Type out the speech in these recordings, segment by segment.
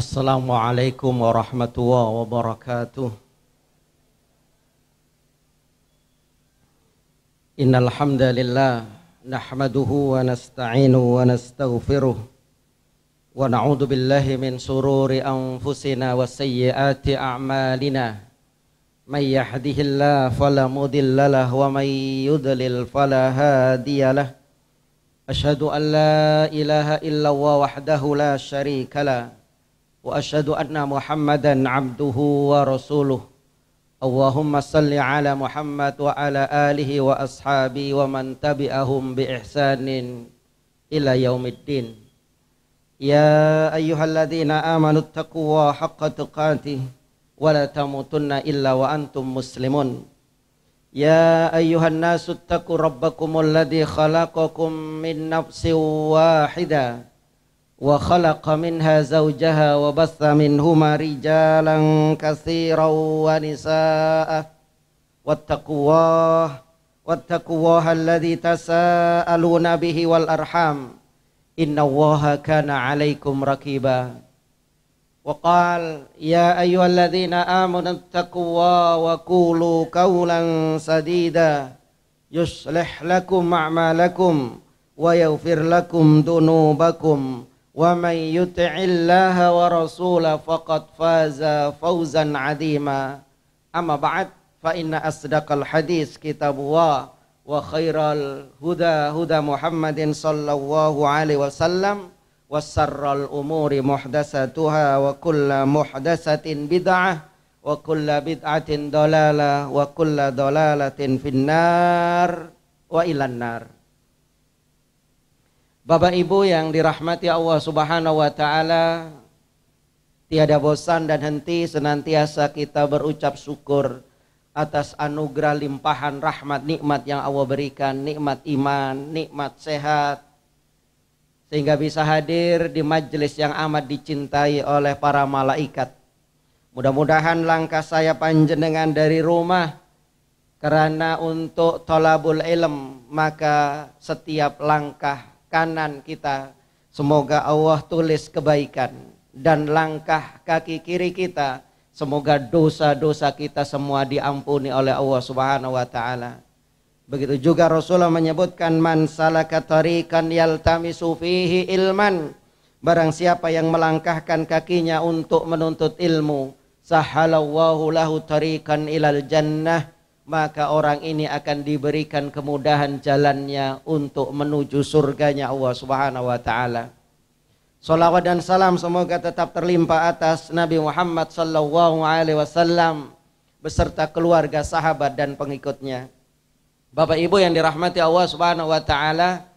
السلام عليكم ورحمة الله وبركاته إن الحمد لله نحمده ونستعينه ونستغفره ونعوذ بالله من سرور أنفسنا وسيئات أعمالنا من يهده الله فلا مضل له ومن يضلل فلا هادي له أشهد أن لا إله إلا الله وحده لا شريك له واشهد ان محمدا عبده ورسوله اللهم صل على محمد وعلى اله واصحابه ومن تبعهم باحسان الى يوم الدين يا ايها الذين امنوا اتقوا الله حق تقاته ولا تموتن الا وانتم مسلمون يا ايها الناس اتقوا ربكم الذي خلقكم من نفس واحده وخلق منها زوجها وبث منهما رجالا كثيرا ونساء واتقوا الله واتقوا الله الذي تساءلون به والأرحام إن الله كان عليكم ركيبا وقال يا أيها الذين آمنوا اتقوا الله وقولوا قولا سديدا يصلح لكم أعمالكم ويغفر لكم ذنوبكم ومن يطع الله ورسوله فقد فاز فوزا عظيما أما بعد فإن أصدق الحديث كتاب الله وخير الهدى هدى محمد صلى الله عليه وسلم وسر الأمور محدثاتها وكل محدثة بدعة وكل بدعة ضلالة وكل ضلالة في النار وإلى النار Bapak Ibu yang dirahmati Allah Subhanahu wa taala, tiada bosan dan henti senantiasa kita berucap syukur atas anugerah limpahan rahmat nikmat yang Allah berikan, nikmat iman, nikmat sehat sehingga bisa hadir di majelis yang amat dicintai oleh para malaikat. Mudah-mudahan langkah saya panjenengan dari rumah karena untuk tolabul ilm maka setiap langkah kanan kita. Semoga Allah tulis kebaikan dan langkah kaki kiri kita. Semoga dosa-dosa kita semua diampuni oleh Allah Subhanahu wa taala. Begitu juga Rasulullah menyebutkan man salaka tarikan yaltamisu fihi ilman. Barang siapa yang melangkahkan kakinya untuk menuntut ilmu, sahalallahu lahu tarikan ilal jannah maka orang ini akan diberikan kemudahan jalannya untuk menuju surganya Allah Subhanahu wa taala. Salawat dan salam semoga tetap terlimpah atas Nabi Muhammad sallallahu alaihi wasallam beserta keluarga, sahabat dan pengikutnya. Bapak Ibu yang dirahmati Allah Subhanahu wa taala,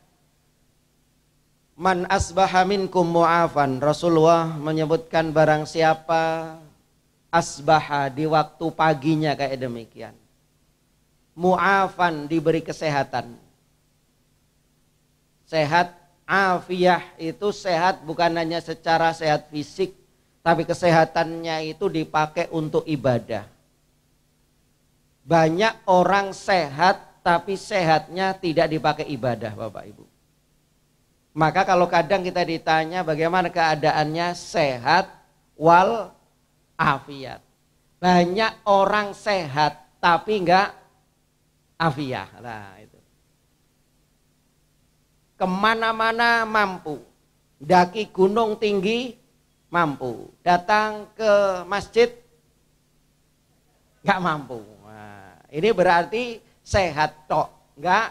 Man asbaha minkum mu'afan. Rasulullah menyebutkan barang siapa asbaha di waktu paginya kayak demikian mu'afan diberi kesehatan. Sehat afiyah itu sehat bukan hanya secara sehat fisik tapi kesehatannya itu dipakai untuk ibadah. Banyak orang sehat tapi sehatnya tidak dipakai ibadah Bapak Ibu. Maka kalau kadang kita ditanya bagaimana keadaannya sehat wal afiat. Banyak orang sehat tapi enggak afiah Nah, itu. Kemana-mana mampu. Daki gunung tinggi mampu. Datang ke masjid nggak mampu. Nah, ini berarti sehat tok, nggak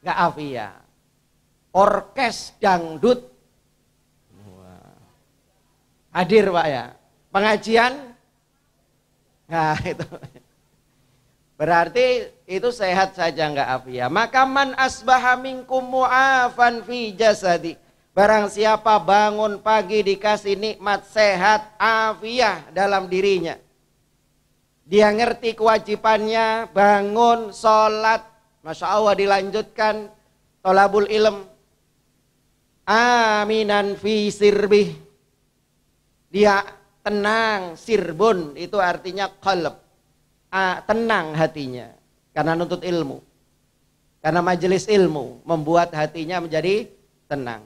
nggak afiah Orkes dangdut hadir pak ya pengajian nah itu Berarti itu sehat saja enggak afia. Ya. Maka man asbaha minkum mu'afan fi jasadi. Barang siapa bangun pagi dikasih nikmat sehat afiah dalam dirinya. Dia ngerti kewajibannya bangun sholat. Masya Allah dilanjutkan. Tolabul ilm. Aminan fi sirbih. Dia tenang, sirbun itu artinya qalb uh, tenang hatinya karena nuntut ilmu. Karena majelis ilmu membuat hatinya menjadi tenang.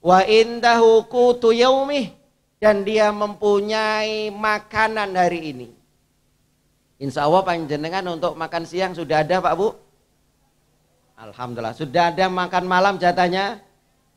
Wa indahu kutu yaumih dan dia mempunyai makanan hari ini. Insya Allah panjenengan untuk makan siang sudah ada Pak Bu? Alhamdulillah. Sudah ada makan malam jatahnya?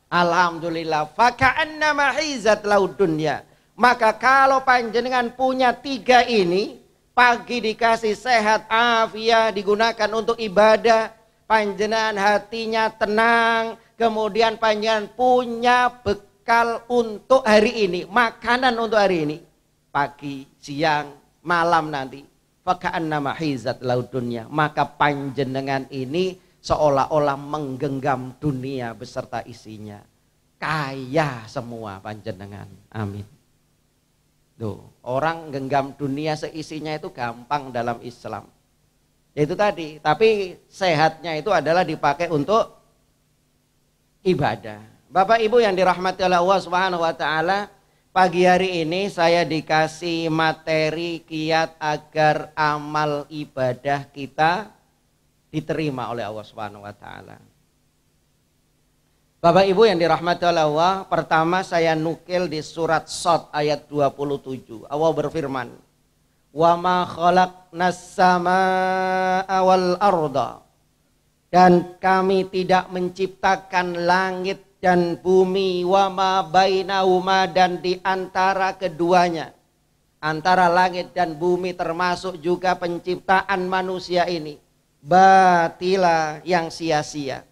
Alhamdulillah. Faka'annama hizat laudunya Maka kalau panjenengan punya tiga ini, pagi dikasih sehat afiah digunakan untuk ibadah panjenengan hatinya tenang kemudian panjenengan punya bekal untuk hari ini makanan untuk hari ini pagi siang malam nanti fakaan nama hizat laut dunia maka panjenengan ini seolah-olah menggenggam dunia beserta isinya kaya semua panjenengan amin Tuh, orang genggam dunia seisinya itu gampang dalam Islam. Itu tadi, tapi sehatnya itu adalah dipakai untuk ibadah. Bapak Ibu yang dirahmati oleh Allah Subhanahu wa taala, pagi hari ini saya dikasih materi kiat agar amal ibadah kita diterima oleh Allah Subhanahu wa taala. Bapak Ibu yang dirahmati oleh Allah, pertama saya nukil di surat Sot ayat 27. Allah berfirman, "Wa ma khalaqnas samaa'a wal arda." Dan kami tidak menciptakan langit dan bumi wa ma bainahuma dan di antara keduanya. Antara langit dan bumi termasuk juga penciptaan manusia ini. Batila yang sia-sia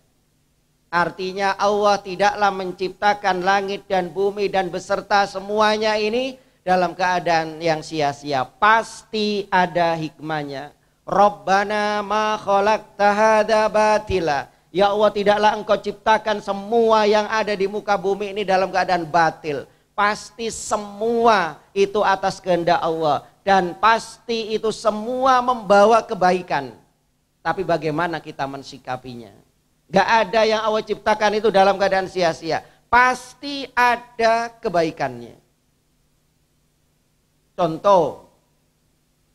Artinya Allah tidaklah menciptakan langit dan bumi dan beserta semuanya ini dalam keadaan yang sia-sia. Pasti ada hikmahnya. Rabbana ma khalaqta hadza batila. Ya Allah tidaklah engkau ciptakan semua yang ada di muka bumi ini dalam keadaan batil. Pasti semua itu atas kehendak Allah. Dan pasti itu semua membawa kebaikan. Tapi bagaimana kita mensikapinya? Gak ada yang Allah ciptakan itu dalam keadaan sia-sia. Pasti ada kebaikannya. Contoh,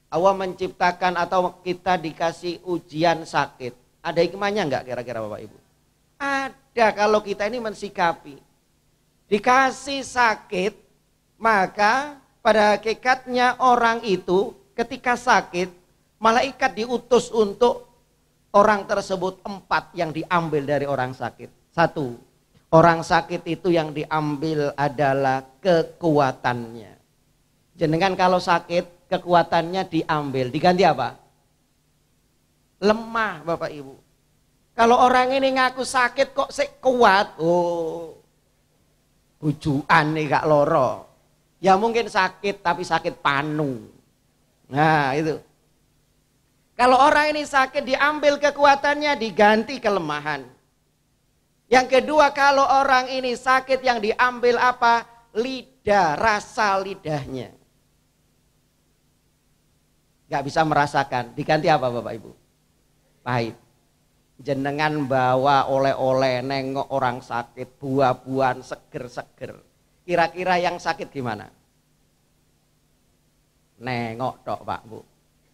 Allah menciptakan atau kita dikasih ujian sakit. Ada hikmahnya nggak kira-kira Bapak Ibu? Ada kalau kita ini mensikapi. Dikasih sakit, maka pada hakikatnya orang itu ketika sakit, malaikat diutus untuk orang tersebut empat yang diambil dari orang sakit. Satu, orang sakit itu yang diambil adalah kekuatannya. Jenengan kalau sakit, kekuatannya diambil. Diganti apa? Lemah, Bapak Ibu. Kalau orang ini ngaku sakit kok sih kuat. Oh. Bujuan nih gak loro. Ya mungkin sakit tapi sakit panu. Nah, itu. Kalau orang ini sakit diambil kekuatannya diganti kelemahan. Yang kedua kalau orang ini sakit yang diambil apa? Lidah, rasa lidahnya. Gak bisa merasakan. Diganti apa Bapak Ibu? Pahit. Jenengan bawa oleh-oleh nengok orang sakit, buah-buahan seger-seger. Kira-kira yang sakit gimana? Nengok dok Pak Bu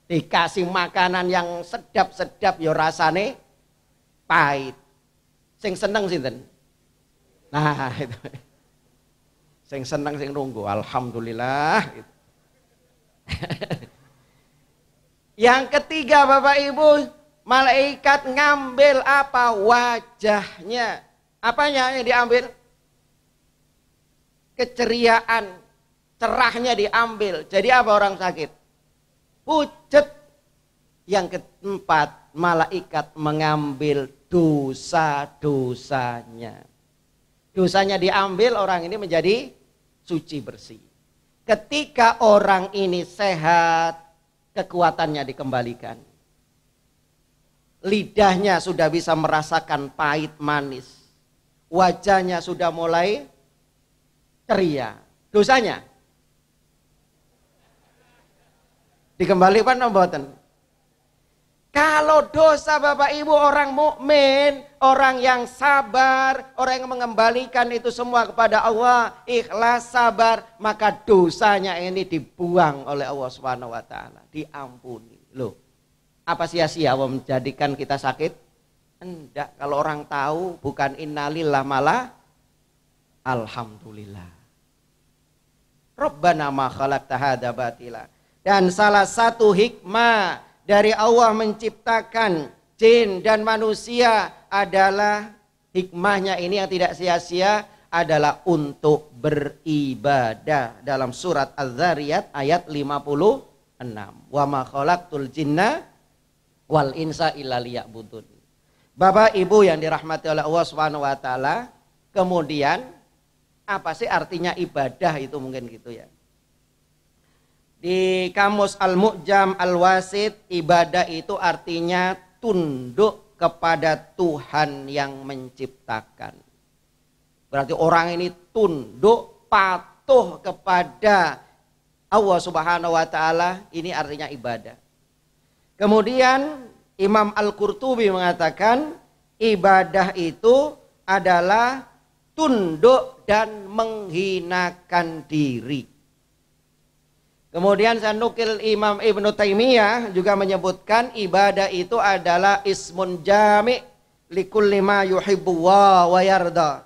Dikasih makanan yang sedap-sedap ya rasane pahit. Sing seneng sinten? Nah, itu. Sing seneng sing nunggu, alhamdulillah. yang ketiga Bapak Ibu, malaikat ngambil apa? Wajahnya. Apanya yang diambil? Keceriaan, cerahnya diambil. Jadi apa orang sakit? pucet. Yang keempat, malaikat mengambil dosa-dosanya. Dosanya diambil, orang ini menjadi suci bersih. Ketika orang ini sehat, kekuatannya dikembalikan. Lidahnya sudah bisa merasakan pahit manis. Wajahnya sudah mulai ceria. Dosanya Dikembalikan mboten. Kalau dosa Bapak Ibu orang mukmin, orang yang sabar, orang yang mengembalikan itu semua kepada Allah, ikhlas sabar, maka dosanya ini dibuang oleh Allah Subhanahu wa taala, diampuni. Loh. Apa sia-sia Allah menjadikan kita sakit? Enggak, kalau orang tahu bukan innalillah malah alhamdulillah. Rabbana ma khalaqta hadza dan salah satu hikmah dari Allah menciptakan jin dan manusia adalah hikmahnya ini yang tidak sia-sia adalah untuk beribadah dalam surat al zariyat ayat 56. Wa ma khalaqtul jinna wal insa illa liya'budun. Bapak Ibu yang dirahmati oleh Allah Subhanahu wa taala, kemudian apa sih artinya ibadah itu mungkin gitu ya. Di kamus Al-Mu'jam Al-Wasit, ibadah itu artinya tunduk kepada Tuhan yang menciptakan. Berarti orang ini tunduk patuh kepada Allah Subhanahu wa taala, ini artinya ibadah. Kemudian Imam Al-Qurtubi mengatakan ibadah itu adalah tunduk dan menghinakan diri. Kemudian saya nukil Imam Ibn Taimiyah juga menyebutkan ibadah itu adalah ismun jami' likul lima yuhibbu wa yarda.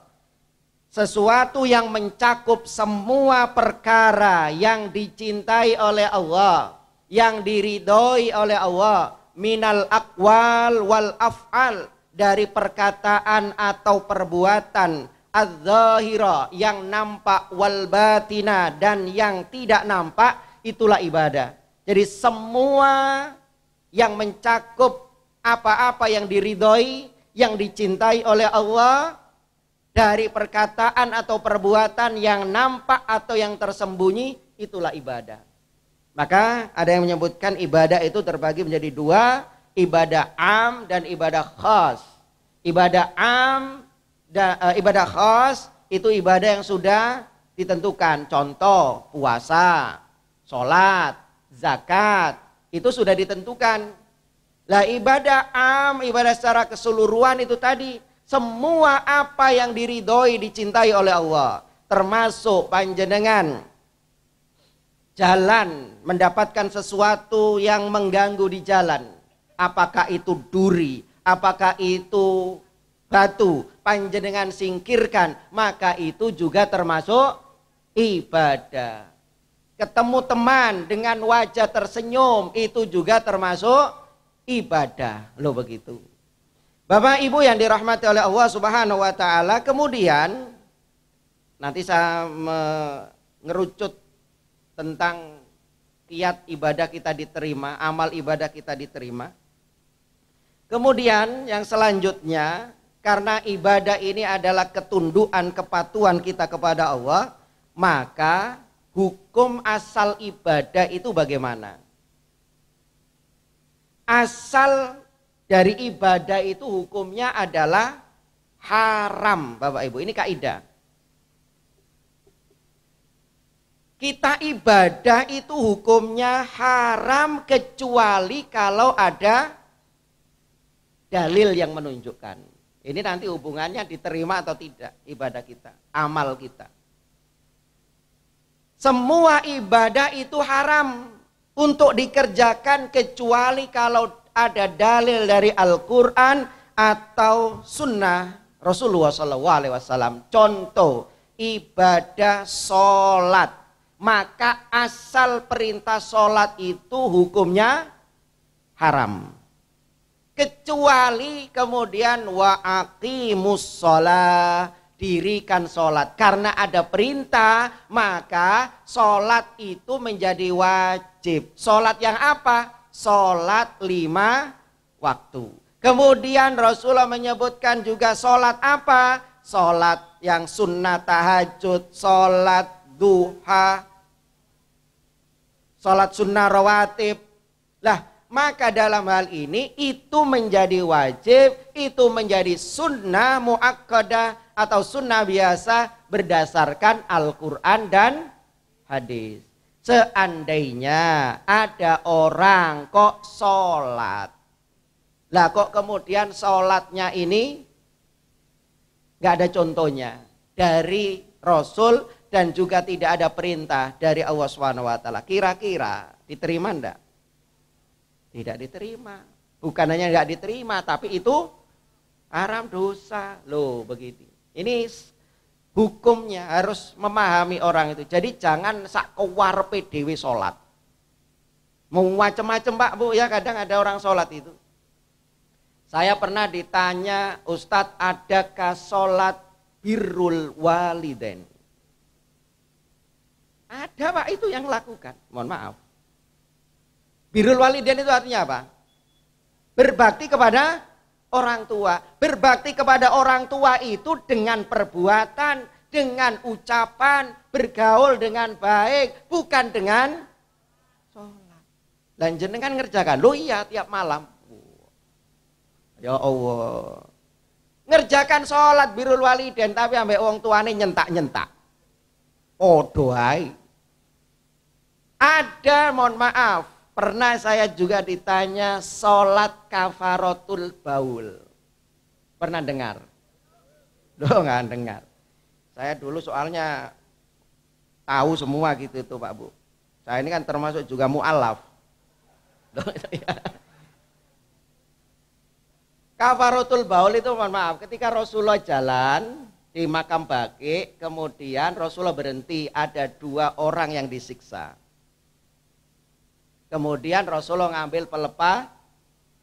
Sesuatu yang mencakup semua perkara yang dicintai oleh Allah, yang diridhoi oleh Allah, minal akwal wal af'al dari perkataan atau perbuatan az yang nampak wal batina dan yang tidak nampak itulah ibadah. Jadi semua yang mencakup apa-apa yang diridhoi, yang dicintai oleh Allah dari perkataan atau perbuatan yang nampak atau yang tersembunyi itulah ibadah. Maka ada yang menyebutkan ibadah itu terbagi menjadi dua, ibadah am dan ibadah khas. Ibadah am dan e, eh, ibadah khas itu ibadah yang sudah ditentukan. Contoh puasa, sholat, zakat, itu sudah ditentukan. Lah ibadah am, ibadah secara keseluruhan itu tadi, semua apa yang diridhoi dicintai oleh Allah, termasuk panjenengan jalan mendapatkan sesuatu yang mengganggu di jalan. Apakah itu duri, apakah itu batu, panjenengan singkirkan, maka itu juga termasuk ibadah ketemu teman dengan wajah tersenyum itu juga termasuk ibadah lo begitu Bapak Ibu yang dirahmati oleh Allah Subhanahu wa taala kemudian nanti saya mengerucut tentang kiat ibadah kita diterima amal ibadah kita diterima kemudian yang selanjutnya karena ibadah ini adalah ketunduan kepatuhan kita kepada Allah maka hukum asal ibadah itu bagaimana? Asal dari ibadah itu hukumnya adalah haram, Bapak Ibu. Ini kaidah. Kita ibadah itu hukumnya haram kecuali kalau ada dalil yang menunjukkan. Ini nanti hubungannya diterima atau tidak ibadah kita, amal kita. Semua ibadah itu haram untuk dikerjakan kecuali kalau ada dalil dari Al-Quran atau sunnah Rasulullah SAW. Contoh, ibadah sholat. Maka asal perintah sholat itu hukumnya haram. Kecuali kemudian wa'aqimus sholat dirikan sholat. Karena ada perintah, maka sholat itu menjadi wajib. Sholat yang apa? Sholat lima waktu. Kemudian Rasulullah menyebutkan juga sholat apa? Sholat yang sunnah tahajud, sholat duha, sholat sunnah rawatib. Lah maka dalam hal ini itu menjadi wajib, itu menjadi sunnah muakkada atau sunnah biasa berdasarkan Al-Quran dan hadis. Seandainya ada orang kok sholat, lah kok kemudian sholatnya ini nggak ada contohnya dari Rasul dan juga tidak ada perintah dari Allah Subhanahu wa taala. Kira-kira diterima enggak? tidak diterima. Bukan hanya tidak diterima, tapi itu haram dosa. Loh, begitu. Ini hukumnya harus memahami orang itu. Jadi jangan sak kewar PDW sholat. Mau macam-macam Pak Bu ya kadang ada orang solat itu. Saya pernah ditanya Ustadz adakah solat birul waliden? Ada Pak itu yang lakukan. Mohon maaf. Birul walidin itu artinya apa? Berbakti kepada orang tua. Berbakti kepada orang tua itu dengan perbuatan, dengan ucapan, bergaul dengan baik, bukan dengan sholat. Dan jenengan ngerjakan, lo iya tiap malam. Ya Allah. Ngerjakan sholat birul walidin, tapi ambek orang tuanya nyentak-nyentak. Oh doai. Ada mohon maaf Pernah saya juga ditanya sholat kafarotul baul. Pernah dengar? Loh nggak dengar. Saya dulu soalnya tahu semua gitu itu Pak Bu. Saya ini kan termasuk juga mu'alaf. Iya. Kafarotul baul itu mohon maaf, ketika Rasulullah jalan di makam baki, kemudian Rasulullah berhenti, ada dua orang yang disiksa Kemudian Rasulullah ngambil pelepah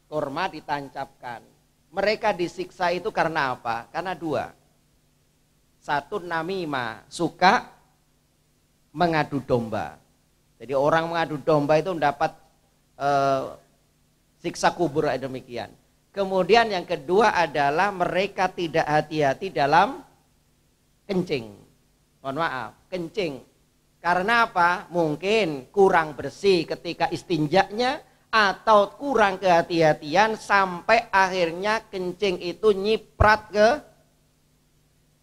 kurma ditancapkan. Mereka disiksa itu karena apa? Karena dua. Satu namima, suka mengadu domba. Jadi orang mengadu domba itu mendapat eh, siksa kubur demikian. Kemudian yang kedua adalah mereka tidak hati-hati dalam kencing. Mohon maaf, kencing karena apa? Mungkin kurang bersih ketika istinjaknya atau kurang kehati-hatian sampai akhirnya kencing itu nyiprat ke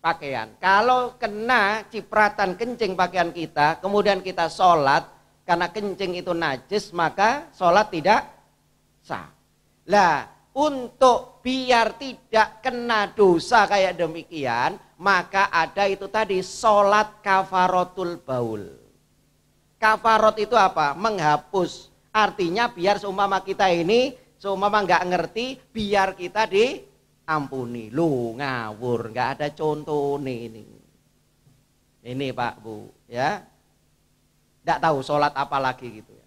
pakaian. Kalau kena cipratan kencing pakaian kita, kemudian kita sholat, karena kencing itu najis, maka sholat tidak sah. Lah, untuk biar tidak kena dosa kayak demikian, maka ada itu tadi solat kafarotul baul. Kafarot itu apa? Menghapus. Artinya biar seumpama kita ini, seumpama nggak ngerti, biar kita diampuni. Lu ngawur, nggak ada contoh nih ini. Ini Pak Bu, ya. Nggak tahu solat apa lagi gitu ya.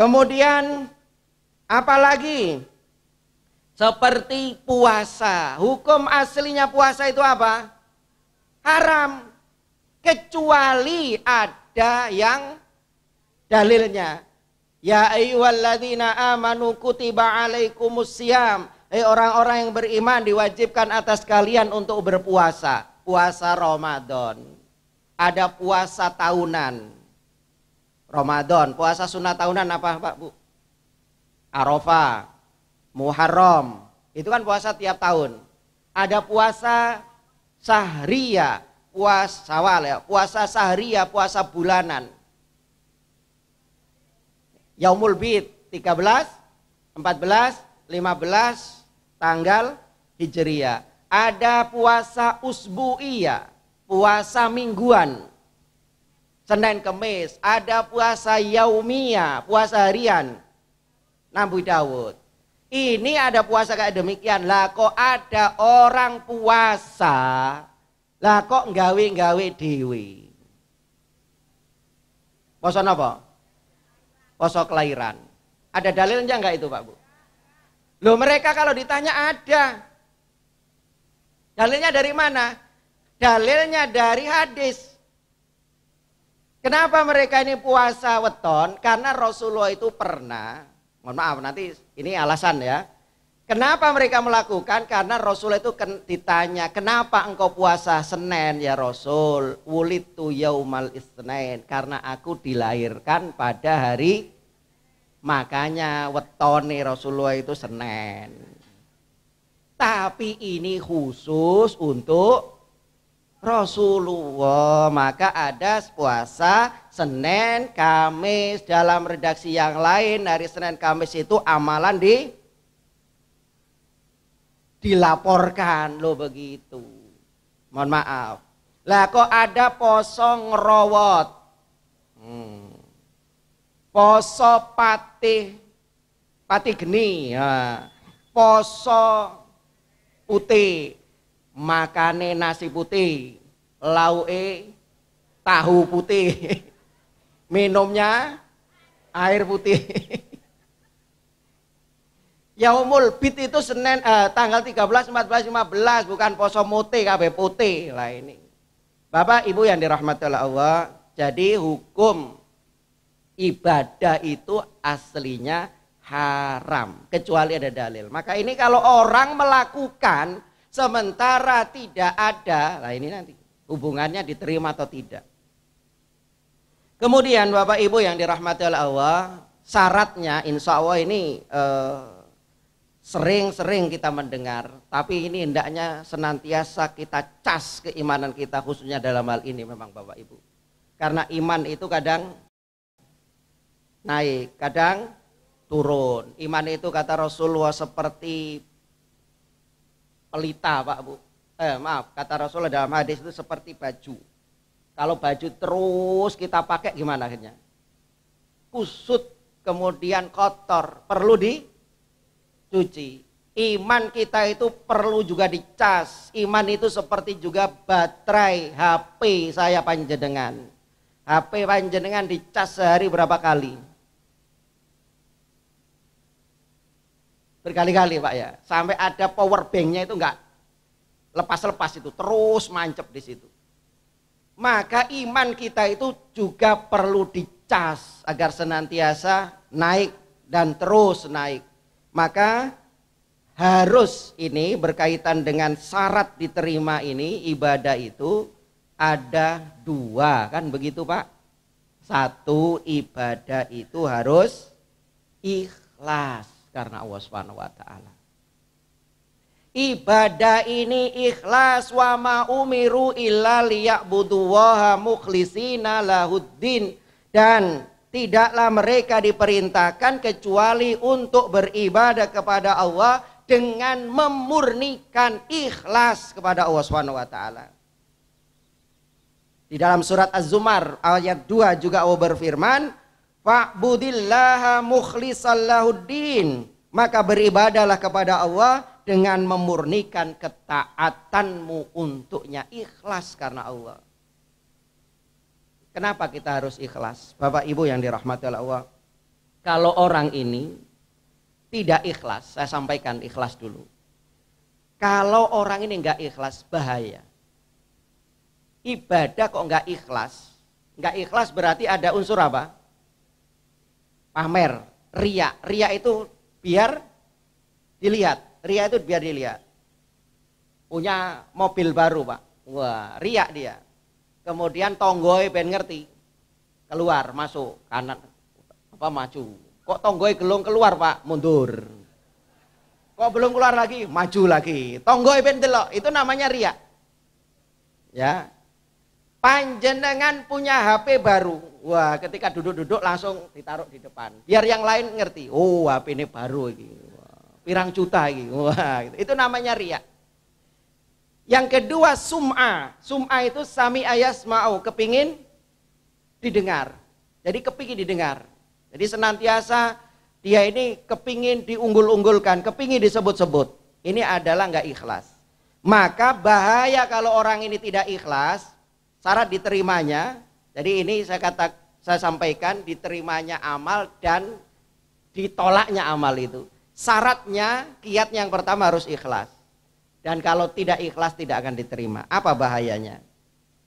Kemudian Apalagi seperti puasa. Hukum aslinya puasa itu apa? Haram. Kecuali ada yang dalilnya. Ya ayyuhalladzina amanu kutiba alaikumus siyam. Eh orang-orang yang beriman diwajibkan atas kalian untuk berpuasa. Puasa Ramadan. Ada puasa tahunan. Ramadan, puasa sunnah tahunan apa Pak Bu? Arafah, Muharram. Itu kan puasa tiap tahun. Ada puasa sahria, puasa sawal ya, puasa sahria, puasa bulanan. Yaumul Bid 13, 14, 15 tanggal Hijriah. Ada puasa usbu'iyah, puasa mingguan. Senin Kemis, ada puasa yaumiyah, puasa harian Nabi Daud. Ini ada puasa kayak demikian. Lah kok ada orang puasa, lah kok nggawe-nggawe dewi. Poso apa? Poso kelahiran. Ada dalilnya enggak itu Pak Bu? Loh mereka kalau ditanya ada. Dalilnya dari mana? Dalilnya dari hadis. Kenapa mereka ini puasa weton? Karena Rasulullah itu pernah Mohon maaf nanti ini alasan ya. Kenapa mereka melakukan? Karena Rasul itu ditanya, kenapa engkau puasa Senin ya Rasul? Wulitu yaumal isnain. Karena aku dilahirkan pada hari makanya wetone Rasulullah itu Senin. Tapi ini khusus untuk Rasulullah maka ada puasa Senin, Kamis dalam redaksi yang lain dari Senin, Kamis itu amalan di dilaporkan lo begitu mohon maaf lah kok ada posong rawat hmm. poso patih patih geni ya. poso putih makane nasi putih, lauke tahu putih, minumnya air putih. Yaumul Bid itu Senin eh, tanggal 13, 14, 15 bukan poso mote kabeh putih lah ini. Bapak Ibu yang dirahmati oleh Allah, jadi hukum ibadah itu aslinya haram kecuali ada dalil. Maka ini kalau orang melakukan Sementara tidak ada, nah ini nanti hubungannya diterima atau tidak. Kemudian Bapak Ibu yang dirahmati oleh Allah, syaratnya insya Allah ini eh, sering-sering eh, kita mendengar, tapi ini hendaknya senantiasa kita cas keimanan kita khususnya dalam hal ini memang Bapak Ibu. Karena iman itu kadang naik, kadang turun. Iman itu kata Rasulullah seperti pelita Pak Bu. Eh maaf, kata Rasulullah dalam hadis itu seperti baju. Kalau baju terus kita pakai gimana akhirnya? Kusut, kemudian kotor, perlu dicuci. Iman kita itu perlu juga dicas. Iman itu seperti juga baterai HP saya panjenengan. HP panjenengan dicas sehari berapa kali? berkali-kali Pak ya. Sampai ada power banknya itu enggak lepas-lepas itu, terus mancep di situ. Maka iman kita itu juga perlu dicas agar senantiasa naik dan terus naik. Maka harus ini berkaitan dengan syarat diterima ini ibadah itu ada dua kan begitu Pak. Satu ibadah itu harus ikhlas karena Allah Subhanahu wa taala. Ibadah ini ikhlas wa ma umiru illa liya'buduwaha mukhlisina lahuddin dan tidaklah mereka diperintahkan kecuali untuk beribadah kepada Allah dengan memurnikan ikhlas kepada Allah Subhanahu wa taala. Di dalam surat Az-Zumar ayat 2 juga Allah berfirman, Fa'budillaha mukhlisallahuddin. Maka beribadalah kepada Allah dengan memurnikan ketaatanmu untuknya. Ikhlas karena Allah. Kenapa kita harus ikhlas? Bapak Ibu yang dirahmati oleh Allah. Kalau orang ini tidak ikhlas, saya sampaikan ikhlas dulu. Kalau orang ini nggak ikhlas, bahaya. Ibadah kok nggak ikhlas? Nggak ikhlas berarti ada unsur apa? pamer, ria. Ria itu biar dilihat. Ria itu biar dilihat. Punya mobil baru, Pak. Wah, ria dia. Kemudian tonggoy ben ngerti. Keluar, masuk kanan apa maju. Kok tonggoy gelong keluar, Pak? Mundur. Kok belum keluar lagi? Maju lagi. Tonggoy ben Itu namanya ria. Ya, Panjenengan punya HP baru. Wah, ketika duduk-duduk langsung ditaruh di depan. Biar yang lain ngerti. Oh, HP ini baru ini. pirang juta ini. Wah, gitu. itu namanya riak. Yang kedua sum'a. Sum'a itu sami ayas ma'u. Kepingin didengar. Jadi kepingin didengar. Jadi senantiasa dia ini kepingin diunggul-unggulkan, kepingin disebut-sebut. Ini adalah nggak ikhlas. Maka bahaya kalau orang ini tidak ikhlas, syarat diterimanya jadi ini saya kata saya sampaikan diterimanya amal dan ditolaknya amal itu syaratnya kiat yang pertama harus ikhlas dan kalau tidak ikhlas tidak akan diterima apa bahayanya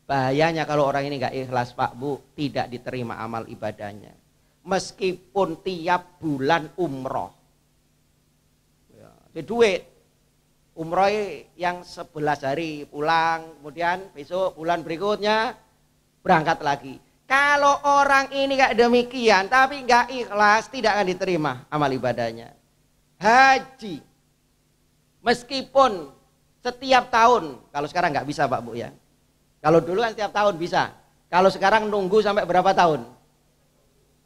bahayanya kalau orang ini nggak ikhlas pak bu tidak diterima amal ibadahnya meskipun tiap bulan umroh ya, duit umroh yang 11 hari pulang, kemudian besok bulan berikutnya berangkat lagi. Kalau orang ini gak demikian, tapi gak ikhlas, tidak akan diterima amal ibadahnya. Haji, meskipun setiap tahun, kalau sekarang nggak bisa Pak Bu ya. Kalau dulu kan setiap tahun bisa. Kalau sekarang nunggu sampai berapa tahun?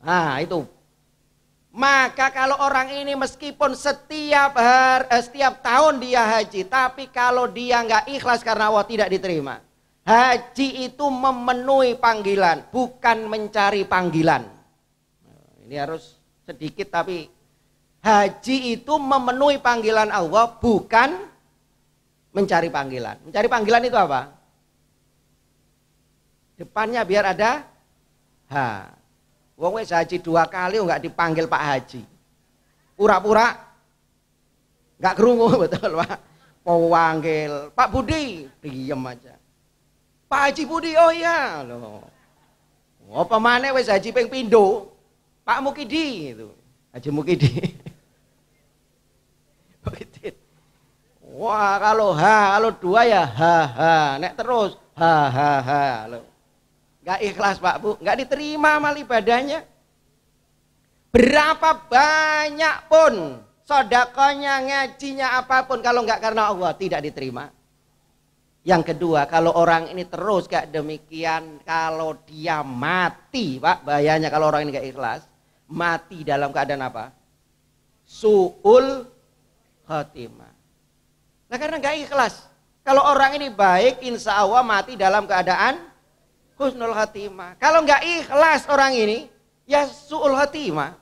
Nah itu maka kalau orang ini meskipun setiap hari eh, setiap tahun dia haji, tapi kalau dia nggak ikhlas karena Allah tidak diterima. Haji itu memenuhi panggilan, bukan mencari panggilan. Nah, ini harus sedikit tapi haji itu memenuhi panggilan Allah, bukan mencari panggilan. Mencari panggilan itu apa? Depannya biar ada ha. Wong wis haji dua kali enggak dipanggil Pak Haji. Pura-pura nggak kerungu betul Pak. Mau panggil Pak Budi, diam aja. Pak Haji Budi, oh iya loh. Oh mana wis haji ping Pindo, Pak Mukidi itu. Haji Mukidi. Oh, Wah, kalau ha, kalau dua ya ha ha, nek terus ha ha ha. Loh. Gak ikhlas Pak Bu, gak diterima amal ibadahnya. Berapa banyak pun sodakonya, ngajinya apapun kalau nggak karena Allah tidak diterima. Yang kedua, kalau orang ini terus kayak demikian, kalau dia mati, Pak, bahayanya kalau orang ini gak ikhlas, mati dalam keadaan apa? Su'ul khatimah. Nah karena gak ikhlas. Kalau orang ini baik, insya Allah mati dalam keadaan husnul khatimah. Kalau nggak ikhlas orang ini, ya su'ul khatimah.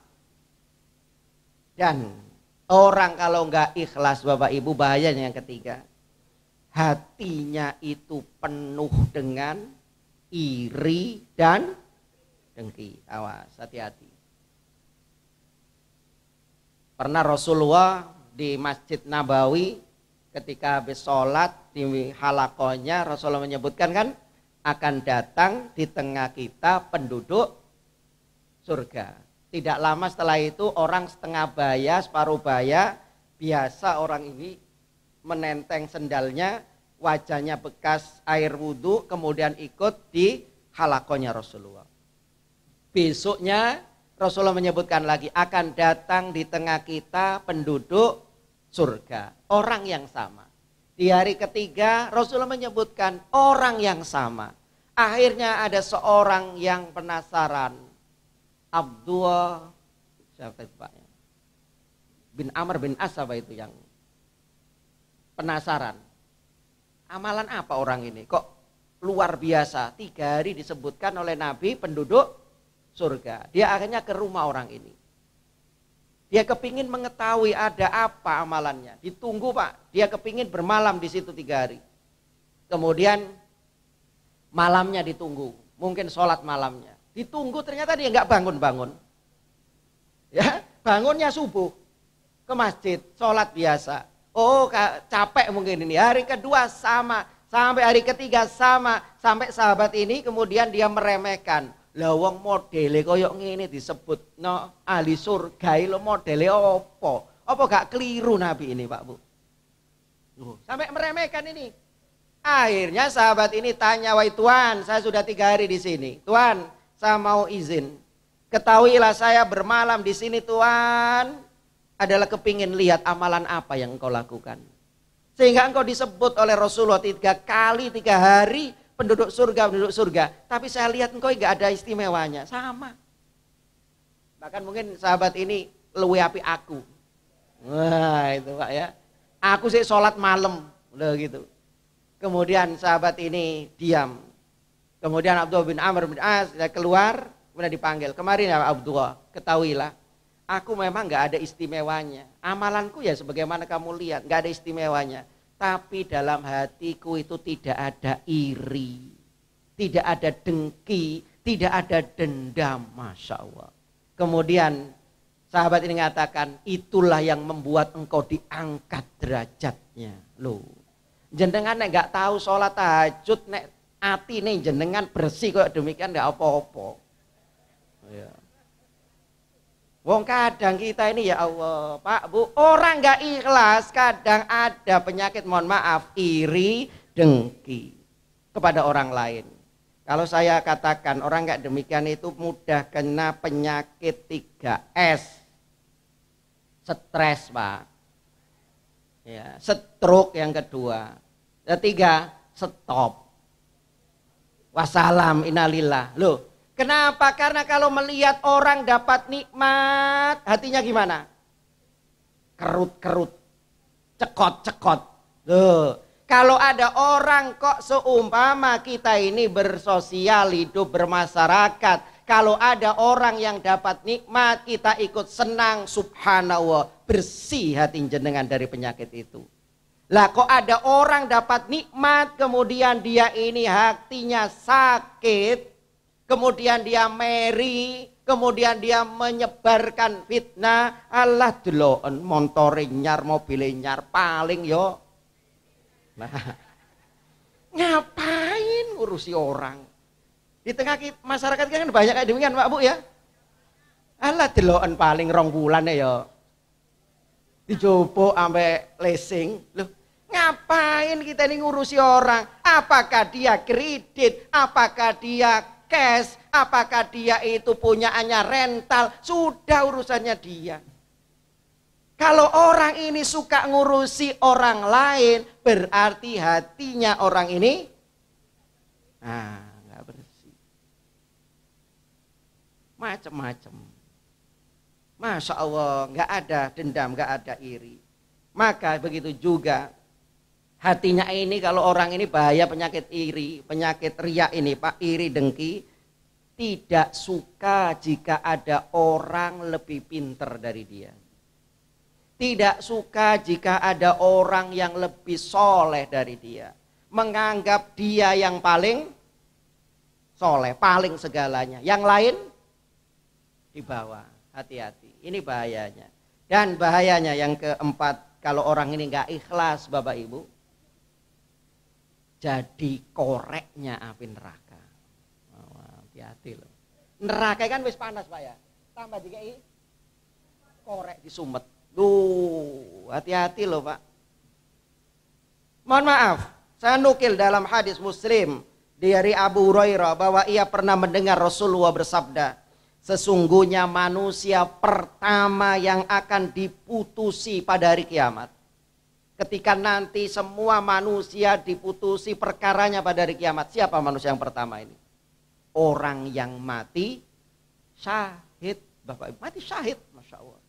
Dan orang kalau nggak ikhlas Bapak Ibu bahayanya yang ketiga. Hatinya itu penuh dengan iri dan dengki. Awas, hati-hati. Pernah Rasulullah di Masjid Nabawi ketika habis sholat di halakonya Rasulullah menyebutkan kan akan datang di tengah kita penduduk surga. Tidak lama setelah itu orang setengah baya, separuh baya, biasa orang ini menenteng sendalnya, wajahnya bekas air wudhu, kemudian ikut di halakonya Rasulullah. Besoknya Rasulullah menyebutkan lagi, akan datang di tengah kita penduduk surga, orang yang sama. Di hari ketiga Rasulullah menyebutkan orang yang sama. Akhirnya ada seorang yang penasaran. Abdul siapa Pak? Bin Amr bin Asaba itu yang penasaran. Amalan apa orang ini? Kok luar biasa. Tiga hari disebutkan oleh Nabi penduduk surga. Dia akhirnya ke rumah orang ini. Dia kepingin mengetahui ada apa amalannya. Ditunggu pak, dia kepingin bermalam di situ tiga hari. Kemudian malamnya ditunggu, mungkin sholat malamnya. Ditunggu ternyata dia nggak bangun-bangun. Ya, bangunnya subuh ke masjid, sholat biasa. Oh capek mungkin ini. Hari kedua sama, sampai hari ketiga sama, sampai sahabat ini kemudian dia meremehkan. Lah wong modele kaya ngene no ahli surga lo modele apa? Apa gak keliru Nabi ini, Pak Bu? sampai meremehkan ini. Akhirnya sahabat ini tanya, "Wahai tuan saya sudah tiga hari di sini. tuan saya mau izin. Ketahuilah saya bermalam di sini, tuan adalah kepingin lihat amalan apa yang engkau lakukan." Sehingga engkau disebut oleh Rasulullah tiga kali, tiga hari penduduk surga, penduduk surga. Tapi saya lihat engkau enggak ada istimewanya, sama. Bahkan mungkin sahabat ini luwe api aku. Wah itu pak ya. Aku sih sholat malam, udah gitu. Kemudian sahabat ini diam. Kemudian Abdullah bin Amr bin As keluar, kemudian dipanggil. Kemarin ya Abdullah, ketahuilah aku memang nggak ada istimewanya. Amalanku ya sebagaimana kamu lihat, nggak ada istimewanya. Tapi dalam hatiku itu tidak ada iri, tidak ada dengki, tidak ada dendam. Masya Allah. Kemudian sahabat ini mengatakan, itulah yang membuat engkau diangkat derajatnya. Loh, jenengan nek gak tahu sholat tahajud, nek hati nih jenengan bersih kok demikian gak apa-apa. Yeah. Wong kadang kita ini ya Allah, Pak Bu, orang nggak ikhlas kadang ada penyakit mohon maaf iri dengki kepada orang lain. Kalau saya katakan orang nggak demikian itu mudah kena penyakit 3S. Stres, Pak. Ya, stroke yang kedua. Ketiga, stop. Wassalam inalillah. Loh, Kenapa? Karena kalau melihat orang dapat nikmat, hatinya gimana? Kerut-kerut, cekot-cekot. Loh, kalau ada orang kok seumpama kita ini bersosial, hidup bermasyarakat. Kalau ada orang yang dapat nikmat, kita ikut senang, subhanallah. Bersih hati jenengan dari penyakit itu. Lah kok ada orang dapat nikmat kemudian dia ini hatinya sakit kemudian dia meri, kemudian dia menyebarkan fitnah, Allah deloen montore nyar, mobil nyar, paling yo. Nah, ngapain ngurusi orang? Di tengah masyarakat kan banyak kayak demikian, Pak Bu ya. Allah deloken paling rong bulan ya. Dicoba sampai lesing. Loh, ngapain kita ini ngurusi orang? Apakah dia kredit? Apakah dia cash, apakah dia itu punyaannya rental, sudah urusannya dia. Kalau orang ini suka ngurusi orang lain, berarti hatinya orang ini ah nggak bersih. Macam-macam. Masya Allah, nggak ada dendam, nggak ada iri. Maka begitu juga hatinya ini kalau orang ini bahaya penyakit iri, penyakit riak ini, Pak iri dengki, tidak suka jika ada orang lebih pinter dari dia. Tidak suka jika ada orang yang lebih soleh dari dia. Menganggap dia yang paling soleh, paling segalanya. Yang lain di bawah, hati-hati. Ini bahayanya. Dan bahayanya yang keempat, kalau orang ini nggak ikhlas Bapak Ibu, jadi koreknya api neraka. hati oh, hati-hati loh. Neraka kan wis panas Pak ya. Tambah jika ini korek di sumet. Duh, hati-hati loh Pak. Mohon maaf, saya nukil dalam hadis Muslim dari Abu Hurairah bahwa ia pernah mendengar Rasulullah bersabda, sesungguhnya manusia pertama yang akan diputusi pada hari kiamat ketika nanti semua manusia diputusi perkaranya pada hari kiamat. Siapa manusia yang pertama ini? Orang yang mati syahid. Bapak Ibu mati syahid. Masya Allah.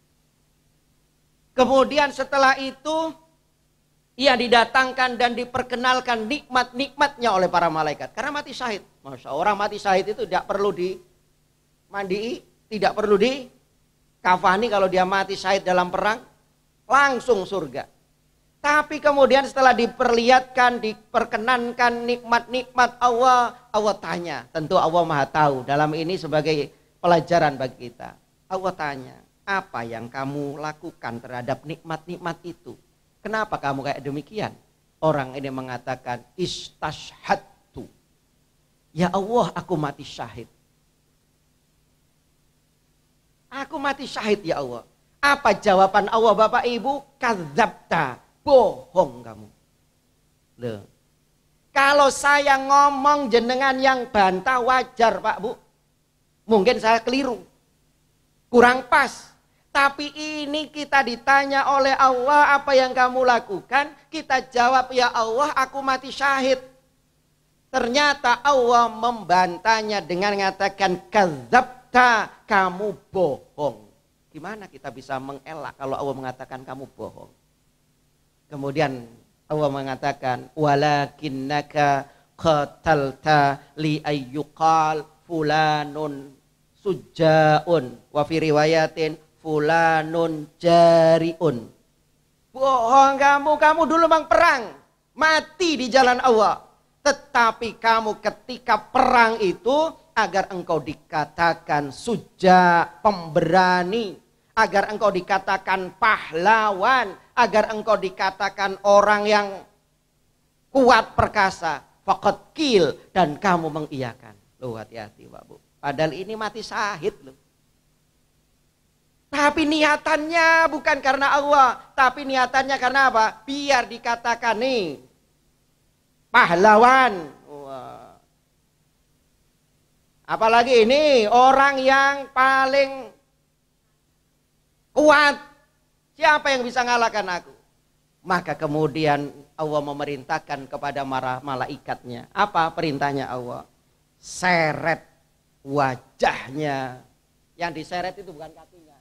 Kemudian setelah itu ia didatangkan dan diperkenalkan nikmat-nikmatnya oleh para malaikat. Karena mati syahid. Masya Allah, orang mati syahid itu tidak perlu di mandi, tidak perlu di kafani kalau dia mati syahid dalam perang. Langsung surga. Tapi kemudian setelah diperlihatkan, diperkenankan nikmat-nikmat Allah, Allah tanya. Tentu Allah maha tahu dalam ini sebagai pelajaran bagi kita. Allah tanya, apa yang kamu lakukan terhadap nikmat-nikmat itu? Kenapa kamu kayak demikian? Orang ini mengatakan, istashhadtu. Ya Allah, aku mati syahid. Aku mati syahid ya Allah. Apa jawaban Allah Bapak Ibu? Kazabta bohong kamu. Loh. Kalau saya ngomong jenengan yang bantah wajar Pak Bu. Mungkin saya keliru. Kurang pas. Tapi ini kita ditanya oleh Allah apa yang kamu lakukan. Kita jawab ya Allah aku mati syahid. Ternyata Allah membantahnya dengan mengatakan kazabta kamu bohong. Gimana kita bisa mengelak kalau Allah mengatakan kamu bohong? Kemudian Allah mengatakan walakinnaka qatalta li ayyuqal fulanun sujaun wa fi riwayatin fulanun jariun bohong kamu kamu dulu memang perang mati di jalan Allah tetapi kamu ketika perang itu agar engkau dikatakan suja pemberani agar engkau dikatakan pahlawan agar engkau dikatakan orang yang kuat perkasa, fakat kil dan kamu mengiyakan. lu hati-hati Pak Bu. Padahal ini mati sahid loh. Tapi niatannya bukan karena Allah, tapi niatannya karena apa? Biar dikatakan nih pahlawan. Apalagi ini orang yang paling kuat Siapa yang bisa ngalahkan aku? Maka kemudian Allah memerintahkan kepada marah malaikatnya. Apa perintahnya Allah? Seret wajahnya. Yang diseret itu bukan kakinya.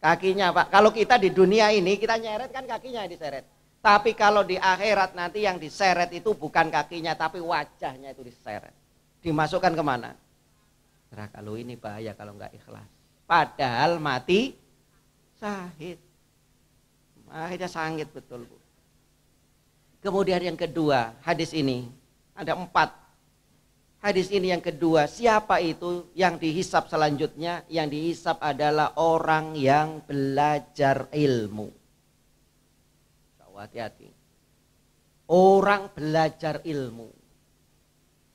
Kakinya Pak. Kalau kita di dunia ini kita nyeret kan kakinya yang diseret. Tapi kalau di akhirat nanti yang diseret itu bukan kakinya tapi wajahnya itu diseret. Dimasukkan kemana? Neraka kalau ini bahaya kalau nggak ikhlas. Padahal mati Sahid. Akhirnya sangit betul Bu. Kemudian yang kedua, hadis ini. Ada empat. Hadis ini yang kedua, siapa itu yang dihisap selanjutnya? Yang dihisap adalah orang yang belajar ilmu. Hati-hati. Orang belajar ilmu.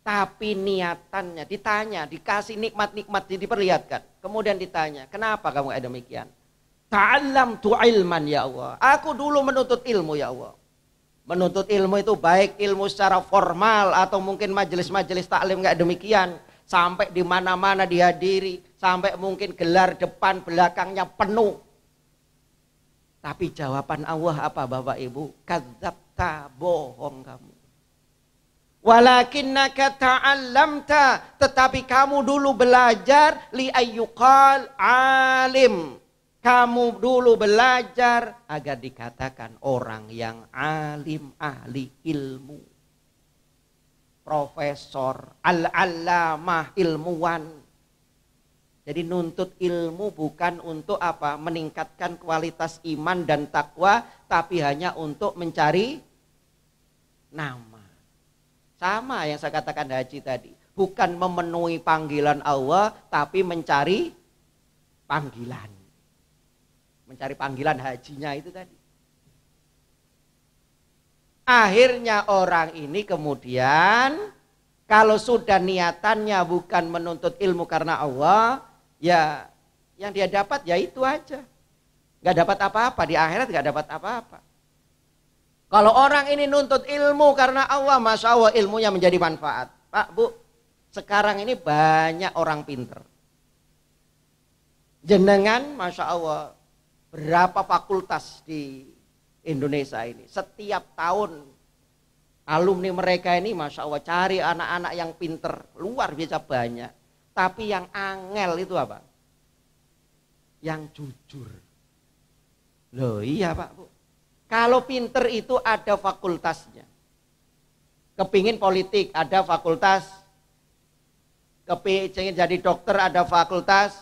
Tapi niatannya ditanya, dikasih nikmat-nikmat diperlihatkan. Kemudian ditanya, kenapa kamu ada demikian? Ta'allam tu ilman ya Allah. Aku dulu menuntut ilmu ya Allah. Menuntut ilmu itu baik ilmu secara formal atau mungkin majelis-majelis taklim nggak demikian. Sampai di mana-mana dihadiri, sampai mungkin gelar depan belakangnya penuh. Tapi jawaban Allah apa Bapak Ibu? Kadzabta bohong kamu. Walakinnaka ta'allamta tetapi kamu dulu belajar li ayyuqal alim kamu dulu belajar agar dikatakan orang yang alim ahli ilmu. Profesor, al-allamah ilmuwan. Jadi nuntut ilmu bukan untuk apa? Meningkatkan kualitas iman dan takwa, tapi hanya untuk mencari nama. Sama yang saya katakan haji tadi. Bukan memenuhi panggilan Allah, tapi mencari panggilan mencari panggilan hajinya itu tadi. Akhirnya orang ini kemudian kalau sudah niatannya bukan menuntut ilmu karena Allah, ya yang dia dapat ya itu aja. Gak dapat apa-apa, di akhirat gak dapat apa-apa. Kalau orang ini nuntut ilmu karena Allah, Masya Allah ilmunya menjadi manfaat. Pak, Bu, sekarang ini banyak orang pinter. Jenengan, Masya Allah, berapa fakultas di Indonesia ini. Setiap tahun alumni mereka ini Masya Allah cari anak-anak yang pinter, luar biasa banyak. Tapi yang angel itu apa? Yang jujur. Loh iya Pak Bu. Kalau pinter itu ada fakultasnya. Kepingin politik ada fakultas. Kepingin jadi dokter ada fakultas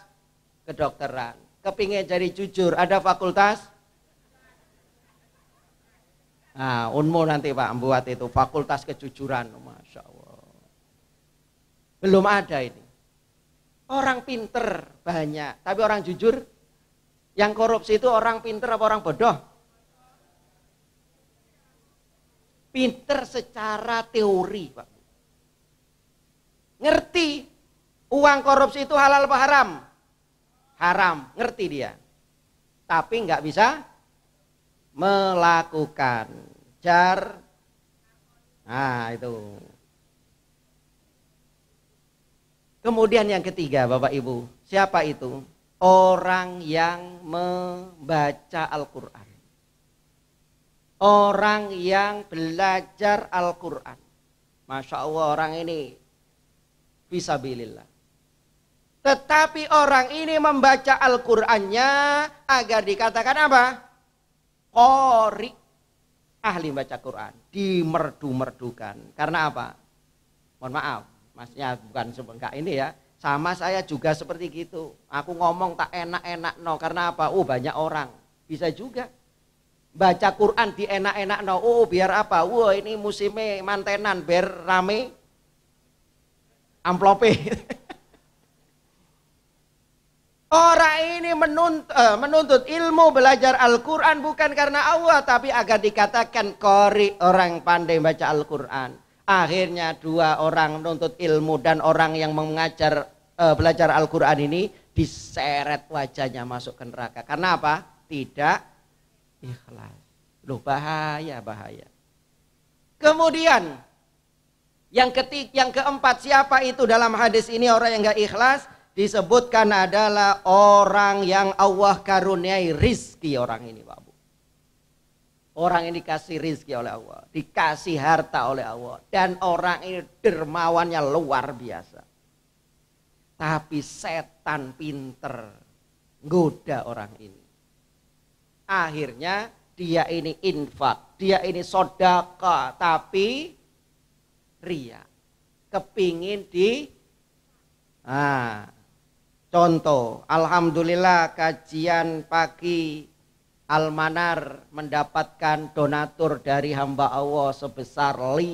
kedokteran kepingin jadi jujur, ada fakultas? Nah, unmu nanti Pak buat itu fakultas kejujuran, masya Allah. Belum ada ini. Orang pinter banyak, tapi orang jujur. Yang korupsi itu orang pinter apa orang bodoh? Pinter secara teori, Pak. Ngerti uang korupsi itu halal apa haram? haram, ngerti dia. Tapi nggak bisa melakukan jar nah itu kemudian yang ketiga Bapak Ibu siapa itu orang yang membaca Al-Qur'an orang yang belajar Al-Qur'an Masya Allah orang ini bisa bilillah tetapi orang ini membaca Al-Qur'annya agar dikatakan apa? Qori. Ahli baca Quran, dimerdu-merdukan. Karena apa? Mohon maaf, maksudnya bukan sebengkak ini ya. Sama saya juga seperti gitu. Aku ngomong tak enak-enak no karena apa? Oh, banyak orang. Bisa juga baca Quran di enak-enak no. Oh, biar apa? Wah, ini musimnya mantenan biar rame amplope. Orang ini menuntut, eh, menuntut ilmu belajar Al-Quran bukan karena Allah tapi agar dikatakan kori orang pandai baca Al-Quran. Akhirnya dua orang menuntut ilmu dan orang yang mengajar eh, belajar Al-Quran ini diseret wajahnya masuk ke neraka. Karena apa? Tidak ikhlas. Loh bahaya bahaya. Kemudian yang ketik yang keempat siapa itu dalam hadis ini orang yang nggak ikhlas? disebutkan adalah orang yang Allah karuniai rizki orang ini Pak Bu. Orang ini dikasih rizki oleh Allah, dikasih harta oleh Allah. Dan orang ini dermawannya luar biasa. Tapi setan pinter goda orang ini. Akhirnya dia ini infak, dia ini sodaka, tapi ria. Kepingin di ah, Contoh, Alhamdulillah kajian pagi Almanar mendapatkan donatur dari hamba Allah sebesar 500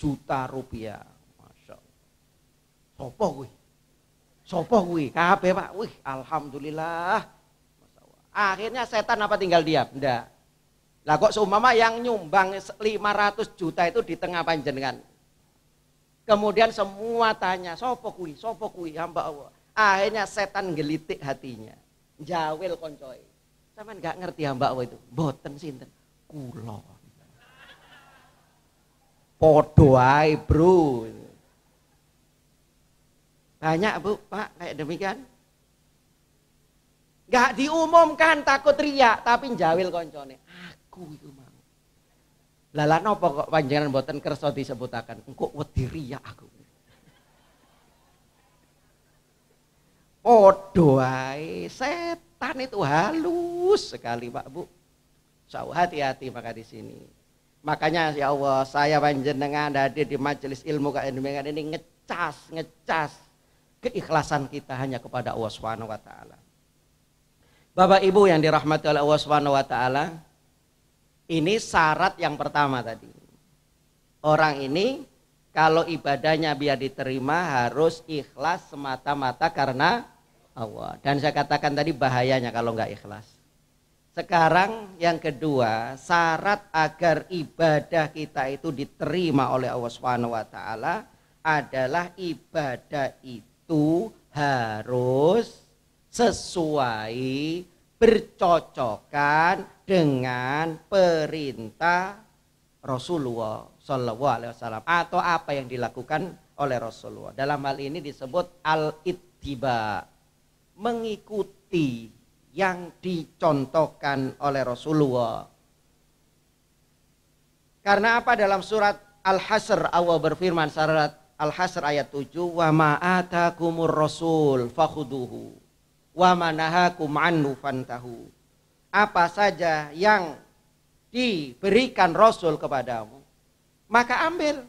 juta rupiah. Masya Allah. Sopo kuih. Sopo pak. Wih, Alhamdulillah. Akhirnya setan apa tinggal diam? Enggak. Lah kok seumpama yang nyumbang 500 juta itu di tengah panjenengan. Kemudian semua tanya, sopo kuih, sopo kuih hamba Allah Akhirnya setan gelitik hatinya. Jawil koncoi. Sama nggak ngerti hamba Allah itu. Boten sinten. Kulo. Podoai bro. Banyak bu, pak kayak demikian. Gak diumumkan takut riak, tapi jawil koncone. Aku itu mau. Lala nopo kok panjangan boten kerso disebutakan? Engkau wedi riak aku. podoai setan itu halus sekali Pak Bu. So hati-hati maka di sini. Makanya ya Allah, saya panjenengan hadir di majelis ilmu kandungan ini ngecas, ngecas keikhlasan kita hanya kepada Allah Subhanahu wa taala. Bapak Ibu yang dirahmati oleh Allah Subhanahu wa taala, ini syarat yang pertama tadi. Orang ini kalau ibadahnya biar diterima harus ikhlas semata-mata karena Allah. Dan saya katakan tadi bahayanya kalau nggak ikhlas. Sekarang yang kedua, syarat agar ibadah kita itu diterima oleh Allah Subhanahu wa taala adalah ibadah itu harus sesuai bercocokan dengan perintah Rasulullah Sallallahu Alaihi Wasallam atau apa yang dilakukan oleh Rasulullah. Dalam hal ini disebut al-ittiba, mengikuti yang dicontohkan oleh Rasulullah. Karena apa dalam surat Al-Hasr Allah berfirman surat Al-Hasr ayat 7 wa ma atakumur rasul fakhuduhu wa manahakum anhu fantahu. Apa saja yang diberikan Rasul kepadamu maka ambil.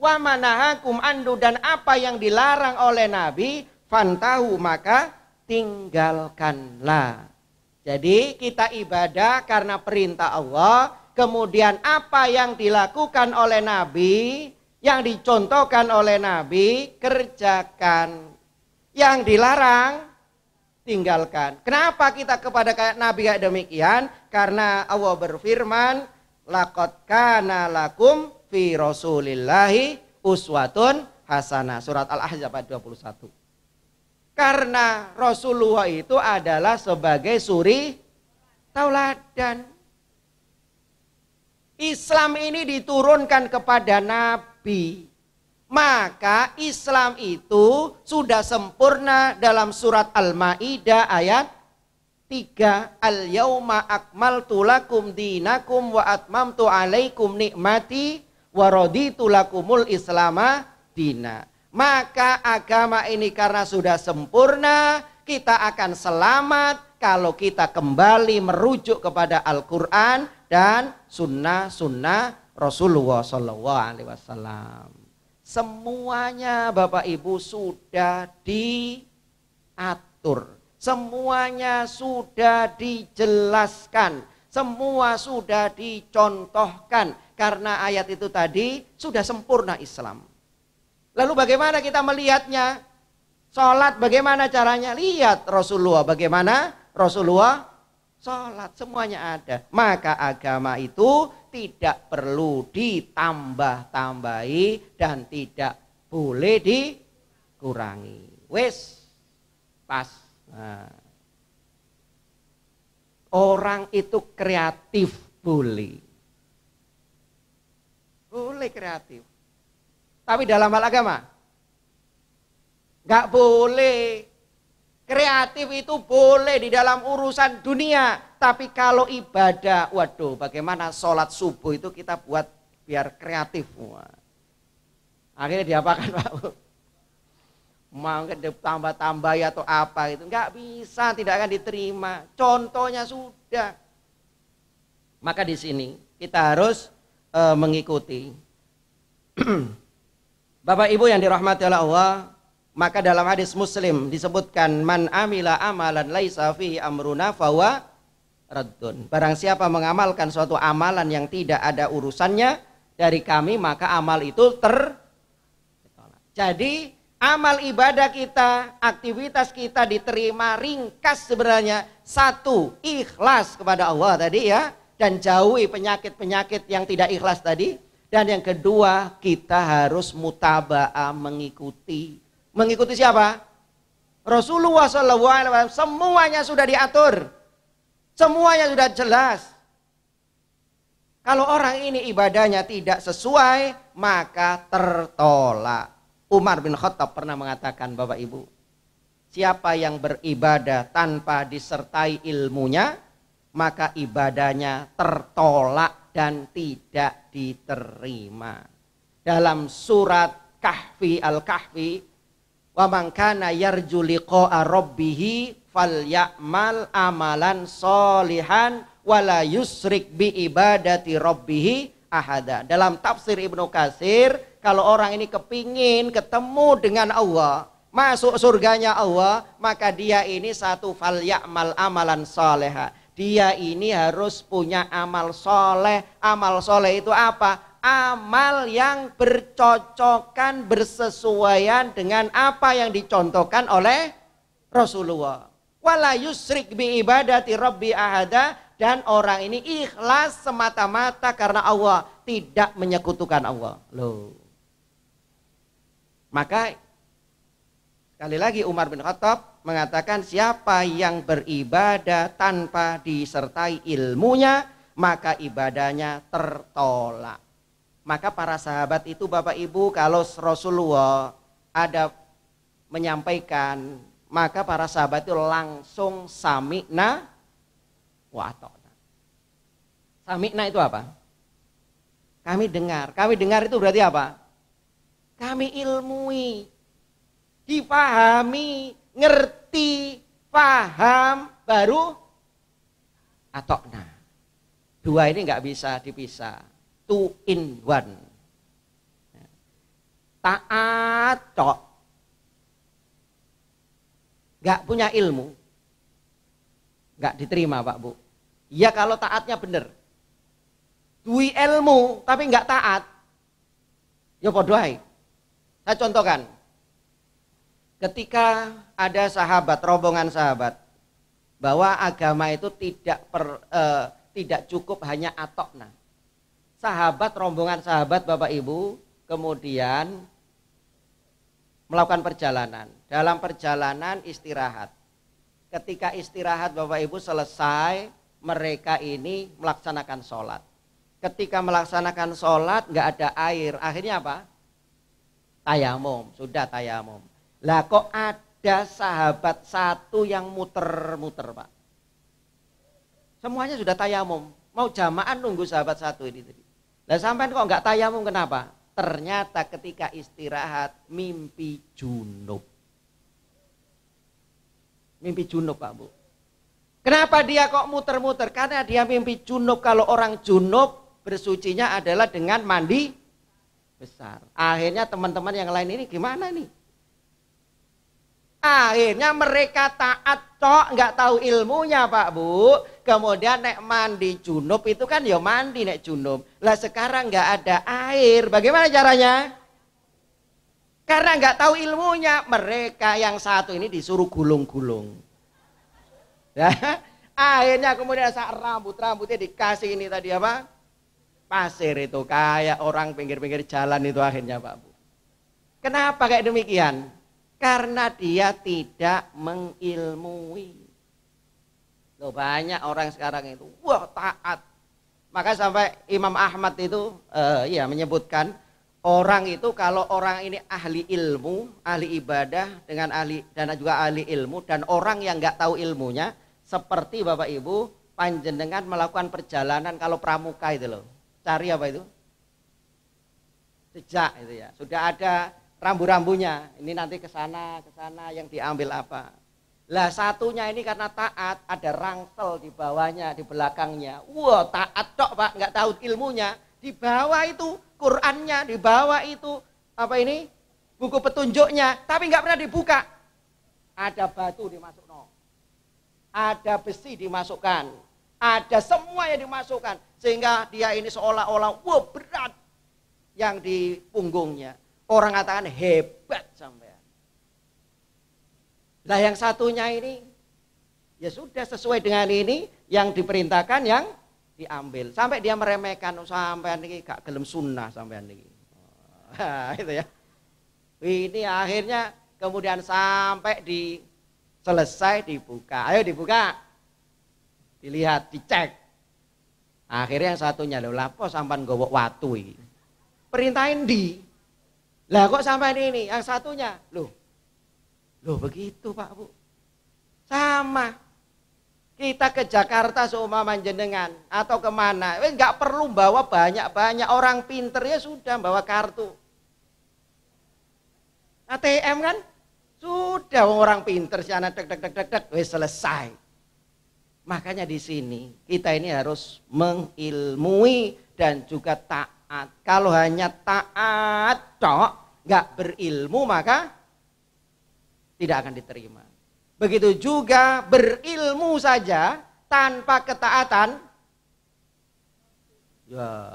Wa manahakum andu dan apa yang dilarang oleh Nabi, fantahu maka tinggalkanlah. Jadi kita ibadah karena perintah Allah, kemudian apa yang dilakukan oleh Nabi, yang dicontohkan oleh Nabi, kerjakan. Yang dilarang, tinggalkan. Kenapa kita kepada Nabi kayak demikian? Karena Allah berfirman, Lakot kana lakum fi rasulillahi uswatun hasanah. Surat Al-Ahzab ayat 21. Karena Rasulullah itu adalah sebagai suri tauladan. Islam ini diturunkan kepada Nabi. Maka Islam itu sudah sempurna dalam surat Al-Ma'idah ayat Tiga, al yauma akmal tulakum dinakum wa atmamtu alaikum nikmati wa raditu lakumul islama dina. Maka agama ini karena sudah sempurna, kita akan selamat kalau kita kembali merujuk kepada Al-Quran dan sunnah-sunnah Rasulullah Sallallahu Alaihi Wasallam. Semuanya Bapak Ibu sudah diatur Semuanya sudah dijelaskan, semua sudah dicontohkan karena ayat itu tadi sudah sempurna Islam. Lalu bagaimana kita melihatnya? Sholat bagaimana caranya? Lihat Rasulullah bagaimana Rasulullah sholat semuanya ada. Maka agama itu tidak perlu ditambah-tambahi dan tidak boleh dikurangi. Wes, pas. Nah, orang itu kreatif boleh. Boleh kreatif. Tapi dalam hal agama. Gak boleh. Kreatif itu boleh di dalam urusan dunia. Tapi kalau ibadah, waduh bagaimana sholat subuh itu kita buat biar kreatif. Akhirnya diapakan Pak? Mau tambah-tambah ya atau apa itu nggak bisa tidak akan diterima contohnya sudah maka di sini kita harus e, mengikuti Bapak Ibu yang dirahmati oleh Allah maka dalam hadis Muslim disebutkan man amila amalan laisa fi amruna fawa raddun barang siapa mengamalkan suatu amalan yang tidak ada urusannya dari kami maka amal itu ter jadi amal ibadah kita, aktivitas kita diterima ringkas sebenarnya satu, ikhlas kepada Allah tadi ya dan jauhi penyakit-penyakit yang tidak ikhlas tadi dan yang kedua kita harus mutabaah mengikuti mengikuti siapa? Rasulullah SAW semuanya sudah diatur semuanya sudah jelas kalau orang ini ibadahnya tidak sesuai maka tertolak Umar bin Khattab pernah mengatakan, Bapak Ibu, siapa yang beribadah tanpa disertai ilmunya, maka ibadahnya tertolak dan tidak diterima. Dalam surat Kahfi Al-Kahfi, wa man kana yarju liqa'a rabbih falyamal amalan solihan wala yusrik bi ibadati rabbihi ahada. Dalam tafsir Ibnu Katsir kalau orang ini kepingin ketemu dengan Allah, masuk surganya Allah, maka dia ini satu fal ya'mal amalan soleha. Dia ini harus punya amal soleh. Amal soleh itu apa? Amal yang bercocokan, bersesuaian dengan apa yang dicontohkan oleh Rasulullah. Wala yusrik bi ibadati rabbi ahada. Dan orang ini ikhlas semata-mata karena Allah. Tidak menyekutukan Allah. Loh. Maka sekali lagi Umar bin Khattab mengatakan siapa yang beribadah tanpa disertai ilmunya maka ibadahnya tertolak. Maka para sahabat itu Bapak Ibu kalau Rasulullah ada menyampaikan maka para sahabat itu langsung samikna wa Samikna itu apa? Kami dengar. Kami dengar itu berarti apa? Kami ilmui, dipahami, ngerti, paham, baru atau nah. Dua ini nggak bisa dipisah. Two in one. Taat tok. Nggak punya ilmu. Nggak diterima Pak Bu. Iya kalau taatnya benar. Dui ilmu tapi nggak taat. Ya podoai saya contohkan. Ketika ada sahabat, rombongan sahabat, bahwa agama itu tidak per, eh, tidak cukup hanya atokna. Sahabat, rombongan sahabat, Bapak Ibu, kemudian melakukan perjalanan. Dalam perjalanan istirahat. Ketika istirahat Bapak Ibu selesai, mereka ini melaksanakan sholat. Ketika melaksanakan sholat nggak ada air, akhirnya apa? tayamum, sudah tayamum. Lah kok ada sahabat satu yang muter-muter Pak? Semuanya sudah tayamum. Mau jamaah nunggu sahabat satu ini tadi. Lah sampai kok nggak tayamum kenapa? Ternyata ketika istirahat mimpi junub. Mimpi junub Pak Bu. Kenapa dia kok muter-muter? Karena dia mimpi junub. Kalau orang junub bersucinya adalah dengan mandi besar. Akhirnya teman-teman yang lain ini gimana nih? Akhirnya mereka taat cok, nggak tahu ilmunya Pak Bu. Kemudian nek mandi junub itu kan ya mandi nek junub. Lah sekarang nggak ada air, bagaimana caranya? Karena nggak tahu ilmunya, mereka yang satu ini disuruh gulung-gulung. Ya, akhirnya kemudian saat rambut-rambutnya dikasih ini tadi apa? pasir itu kayak orang pinggir-pinggir jalan itu akhirnya Pak Bu. Kenapa kayak demikian? Karena dia tidak mengilmui. Loh, banyak orang sekarang itu wah taat. Maka sampai Imam Ahmad itu uh, ya menyebutkan orang itu kalau orang ini ahli ilmu, ahli ibadah dengan ahli dan juga ahli ilmu dan orang yang nggak tahu ilmunya seperti Bapak Ibu panjenengan melakukan perjalanan kalau pramuka itu loh cari apa itu? Jejak itu ya. Sudah ada rambu-rambunya. Ini nanti ke sana, ke sana yang diambil apa. Lah satunya ini karena taat ada rangsel di bawahnya, di belakangnya. Wah, taat cok Pak, nggak tahu ilmunya. Di bawah itu Qur'annya, di bawah itu apa ini? Buku petunjuknya, tapi nggak pernah dibuka. Ada batu dimasukkan. Ada besi dimasukkan. Ada semua yang dimasukkan sehingga dia ini seolah-olah wow berat yang di punggungnya. Orang katakan hebat sampai Lah yang satunya ini ya sudah sesuai dengan ini yang diperintahkan yang diambil. Sampai dia meremehkan oh, sampean ini gak gelem sunnah sampean ini. Oh, itu ya. Ini akhirnya kemudian sampai di selesai dibuka. Ayo dibuka. Dilihat, dicek. Akhirnya yang satunya lho, kok sampan gowok watu ini. Perintahin di. Lah kok sampai ini, yang satunya, loh. Loh begitu Pak Bu. Sama. Kita ke Jakarta seumpama jenengan atau kemana, nggak perlu bawa banyak-banyak orang pinter ya sudah bawa kartu. ATM kan sudah orang pinter sih anak dek dek dek dek dek wes selesai Makanya di sini kita ini harus mengilmui dan juga taat. Kalau hanya taat cok, nggak berilmu maka tidak akan diterima. Begitu juga berilmu saja tanpa ketaatan. Ya,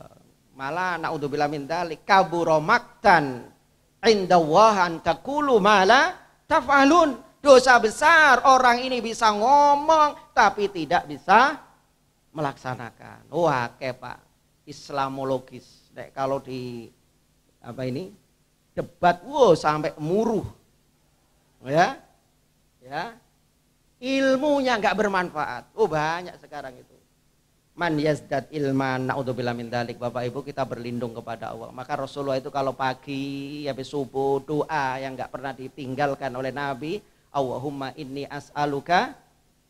malah naudzubillah min dzalik kaburomaktan indawahan takulu malah taf'alun Dosa besar orang ini bisa ngomong tapi tidak bisa melaksanakan. Wah, kayak Pak. Islamologis. Nek kalau di apa ini? debat, wow sampai muruh. Ya. Ya. Ilmunya nggak bermanfaat. Oh, banyak sekarang itu. Man yazdad ilman naudzubillah min dalik. Bapak Ibu kita berlindung kepada Allah. Maka Rasulullah itu kalau pagi habis subuh doa yang nggak pernah ditinggalkan oleh Nabi Allahumma inni as'aluka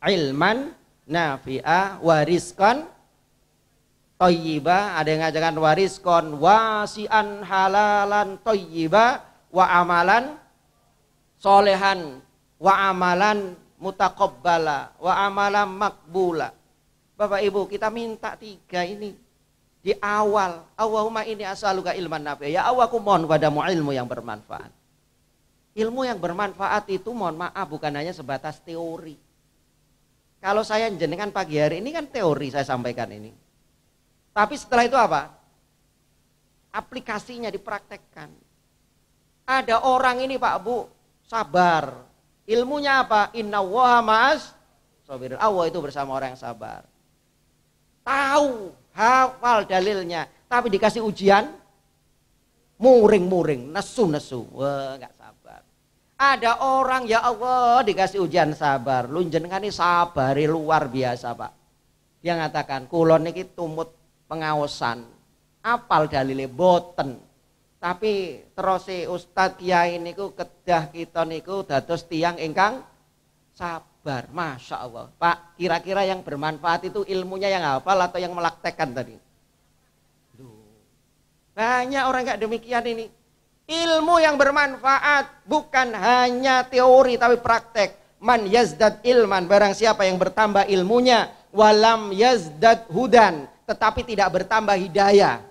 ilman nafi'a wariskan toyiba ada yang ngajakan wariskan wasian halalan toyiba wa amalan solehan wa amalan mutakobbala wa amalan makbula Bapak Ibu kita minta tiga ini di awal Allahumma ini asaluka ilman nafi'a ya Allah aku mohon padamu ilmu yang bermanfaat Ilmu yang bermanfaat itu mohon maaf bukan hanya sebatas teori. Kalau saya jenengan pagi hari ini kan teori saya sampaikan ini. Tapi setelah itu apa? Aplikasinya dipraktekkan. Ada orang ini Pak Bu, sabar. Ilmunya apa? Inna waha ma'as sobirul. Allah itu bersama orang yang sabar. Tahu, hafal dalilnya. Tapi dikasih ujian, muring-muring, nesu-nesu. Wah, gak ada orang ya Allah dikasih ujian sabar. Lu jenengan ini sabari luar biasa pak. Dia ngatakan kulon niki tumut pengawasan. Apal dalile boten. Tapi terus si Ustadz Kiai niku kedah kita niku dados tiang ingkang sabar. Masya Allah. Pak kira-kira yang bermanfaat itu ilmunya yang hafal atau yang melaktekan tadi? Banyak orang nggak demikian ini Ilmu yang bermanfaat bukan hanya teori tapi praktek. Man yazdad ilman, barang siapa yang bertambah ilmunya, walam yazdad hudan, tetapi tidak bertambah hidayah.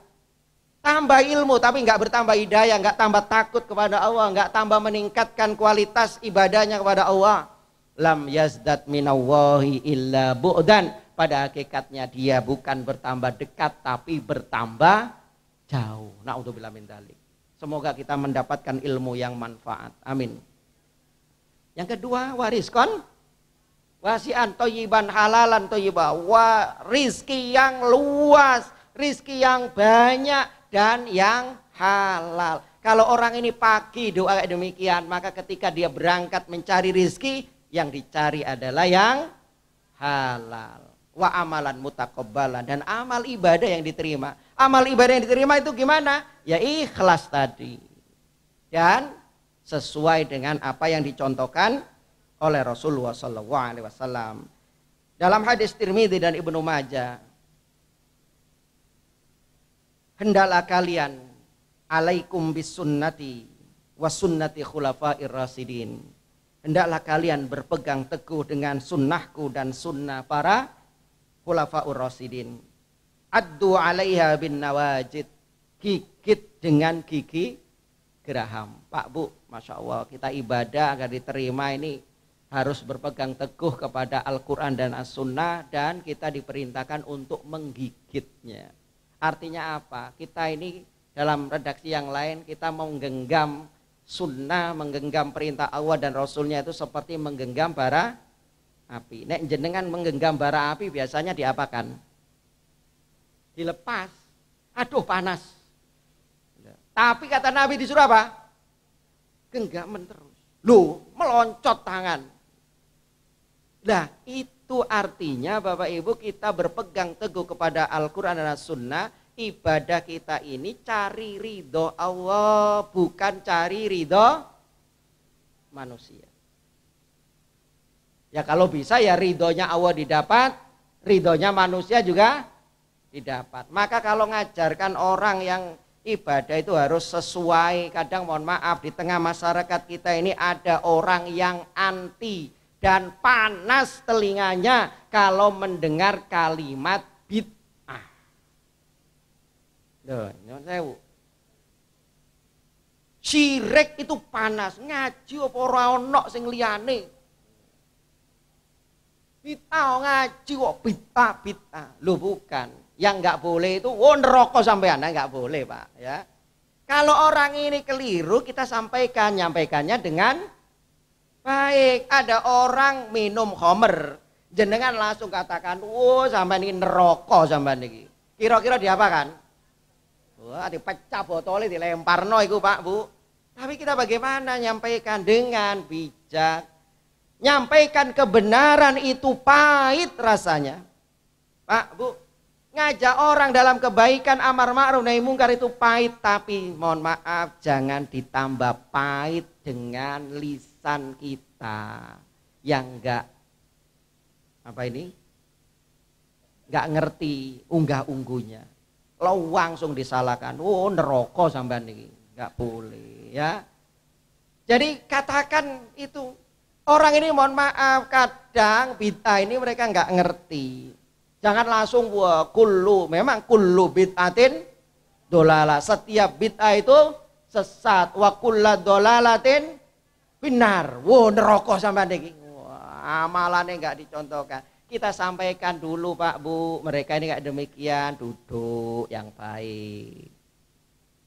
Tambah ilmu tapi nggak bertambah hidayah, nggak tambah takut kepada Allah, nggak tambah meningkatkan kualitas ibadahnya kepada Allah. Lam yazdad minawahi illa bu'dan. Pada hakikatnya dia bukan bertambah dekat tapi bertambah jauh. Na'udzubillah min dalik. Semoga kita mendapatkan ilmu yang manfaat. Amin. Yang kedua, wariskon wasian toyiban halalan toyiba wa rizki yang luas rizki yang banyak dan yang halal kalau orang ini pagi doa demikian maka ketika dia berangkat mencari rizki yang dicari adalah yang halal wa amalan mutakobbalan dan amal ibadah yang diterima Amal ibadah yang diterima itu gimana? Ya ikhlas tadi. Dan sesuai dengan apa yang dicontohkan oleh Rasulullah Sallallahu Alaihi Wasallam. Dalam hadis Tirmidzi dan Ibnu Majah, hendaklah kalian alaikum bisunnati wa sunnati khulafair rasidin. Hendaklah kalian berpegang teguh dengan sunnahku dan sunnah para khulafaur rasidin addu alaiha bin nawajid gigit dengan gigi geraham pak bu masya allah kita ibadah agar diterima ini harus berpegang teguh kepada Al-Quran dan As-Sunnah dan kita diperintahkan untuk menggigitnya artinya apa kita ini dalam redaksi yang lain kita menggenggam sunnah menggenggam perintah Allah dan Rasulnya itu seperti menggenggam bara api nek jenengan menggenggam bara api biasanya diapakan dilepas, aduh panas. Tapi kata Nabi disuruh apa? Genggaman terus. lu meloncot tangan. Nah, itu artinya Bapak Ibu kita berpegang teguh kepada Al-Quran dan Sunnah. Ibadah kita ini cari ridho Allah, bukan cari ridho manusia. Ya kalau bisa ya ridhonya Allah didapat, ridhonya manusia juga didapat. Maka kalau ngajarkan orang yang ibadah itu harus sesuai. Kadang mohon maaf di tengah masyarakat kita ini ada orang yang anti dan panas telinganya kalau mendengar kalimat bid'ah. Sirek itu panas, ngaji apa ora ana sing liyane. Bid'ah ngaji kok bid'ah bid'ah. Loh bukan. Yang nggak boleh itu oh neraka sampai anda nah, nggak boleh pak ya. Kalau orang ini keliru kita sampaikan, nyampaikannya dengan baik. Ada orang minum homer, jenengan langsung katakan, oh sampai ini neraka sampai ini. Kira-kira diapakan? Wah, dipecah botolnya dilempar no itu pak bu. Tapi kita bagaimana nyampaikan dengan bijak. Nyampaikan kebenaran itu pahit rasanya. Pak, Bu, Ngajak orang dalam kebaikan amar ma'ruf nahi mungkar itu pahit tapi mohon maaf jangan ditambah pahit dengan lisan kita yang enggak apa ini? Enggak ngerti unggah-unggunya. Lo langsung disalahkan. Oh, neroko sampean nih Enggak boleh ya. Jadi katakan itu Orang ini mohon maaf kadang bita ini mereka nggak ngerti. Jangan langsung gua kullu. Memang kullu bid'atin dolala. Setiap bid'ah itu sesat. Wa kulla dolalatin binar. Wo neraka sampai niki. Wah amalannya nggak dicontohkan. Kita sampaikan dulu Pak Bu. Mereka ini nggak demikian. Duduk yang baik.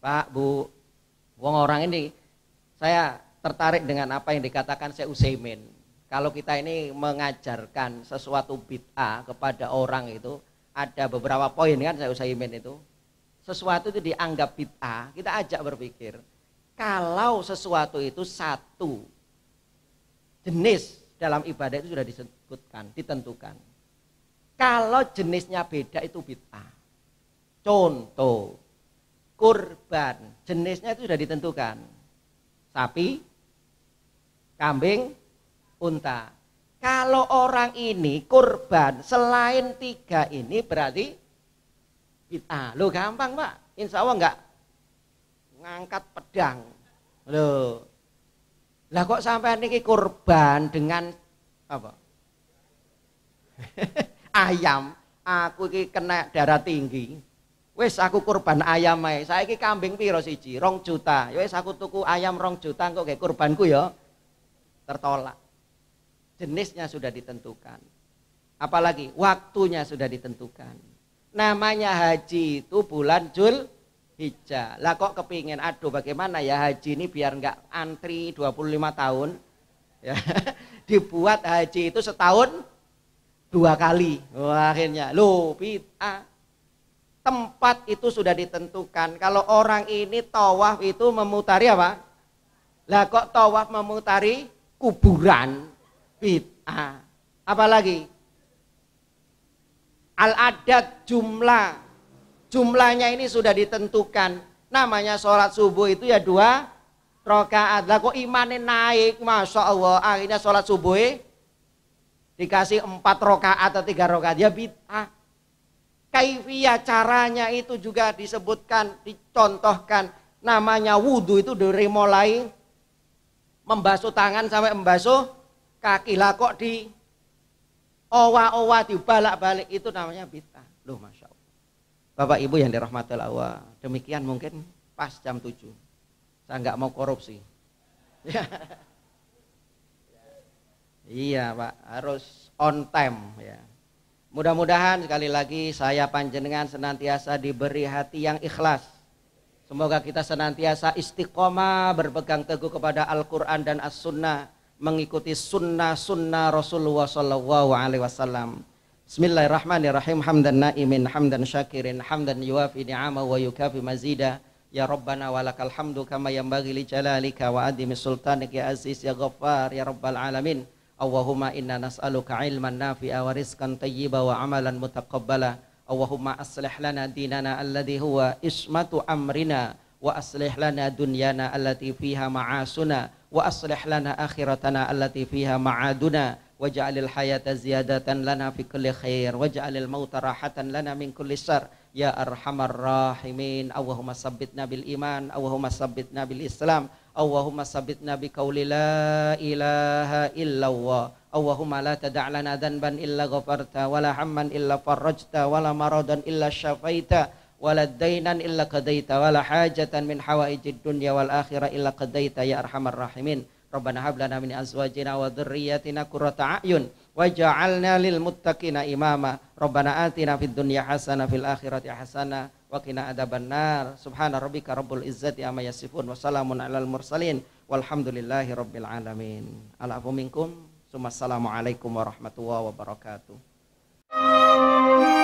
Pak Bu. Wong orang ini saya tertarik dengan apa yang dikatakan saya Usaimin kalau kita ini mengajarkan sesuatu bid'ah kepada orang itu ada beberapa poin kan saya usaimin itu sesuatu itu dianggap bid'ah kita ajak berpikir kalau sesuatu itu satu jenis dalam ibadah itu sudah disebutkan ditentukan kalau jenisnya beda itu bid'ah contoh kurban jenisnya itu sudah ditentukan sapi kambing unta. Kalau orang ini kurban selain tiga ini berarti bid'ah. Lo gampang pak, insya Allah enggak ngangkat pedang. Lo, lah kok sampai niki kurban dengan apa? ayam, aku ini kena darah tinggi. Wes aku kurban ayam ae. Saiki kambing piro siji? Rong juta. Ya Wes aku tuku ayam rong juta kok kayak kurbanku ya. Tertolak jenisnya sudah ditentukan. Apalagi waktunya sudah ditentukan. Namanya haji itu bulan Jul Hijjah. Lah kok kepingin, aduh bagaimana ya haji ini biar nggak antri 25 tahun. Ya, dibuat haji itu setahun dua kali. Wah, akhirnya, lo bid'ah. Tempat itu sudah ditentukan. Kalau orang ini tawaf itu memutari apa? Lah kok tawaf memutari kuburan? bid'ah. Apalagi al-adat jumlah. Jumlahnya ini sudah ditentukan. Namanya sholat subuh itu ya dua rakaat Lah kok imannya naik, masya Allah. Akhirnya sholat subuh eh dikasih empat rakaat atau tiga rakaat Ya bid'ah. Kaifiyah caranya itu juga disebutkan, dicontohkan. Namanya wudhu itu dari mulai membasuh tangan sampai membasuh kaki lah kok di owa-owa di balak balik itu namanya bita Loh Masya Allah. Bapak Ibu yang dirahmati Allah, demikian mungkin pas jam 7. Saya nggak mau korupsi. iya Pak, harus on time ya. Mudah-mudahan sekali lagi saya panjenengan senantiasa diberi hati yang ikhlas. Semoga kita senantiasa istiqomah berpegang teguh kepada Al-Quran dan As-Sunnah mengikuti sunnah-sunnah Rasulullah Shallallahu Alaihi Wasallam. Bismillahirrahmanirrahim. Hamdan naimin, hamdan syakirin, hamdan yuafi ni'ama wa yukafi mazida. Ya Rabbana walakal hamdu kama yanbaghi li jalalika wa adimi sultanik ya aziz ya ghaffar ya rabbal alamin. Allahumma inna nas'aluka ilman nafi'a wa rizqan tayyiba wa amalan mutaqabbala. Allahumma aslih lana dinana alladhi huwa ismatu amrina wa aslih lana dunyana allati fiha ma'asuna وأصلح لنا آخرتنا التي فيها معادنا واجعل الحياة زيادة لنا في كل خير واجعل الموت راحة لنا من كل شر يا أرحم الراحمين اللهم ثبتنا بالإيمان اللهم ثبتنا بالإسلام اللهم ثبتنا بقول لا إله إلا الله اللهم لا تدع لنا ذنبا إلا غفرته ولا هما إلا فرجته ولا مرضا إلا شفيته waladdainan illa qadaita wala hajatan min hawaijid dunya wal akhirah illa qadaita ya arhamar rahimin Rabbana hab lana min azwajina wa dhurriyyatina qurrata a'yun waj'alna lil muttaqina imama Rabbana atina fid dunya hasanah fil akhirati hasanah wa qina adzaban nar subhana rabbika rabbil izzati amma yasifun wa salamun alal mursalin walhamdulillahi rabbil alamin alafu minkum assalamualaikum warahmatullahi wabarakatuh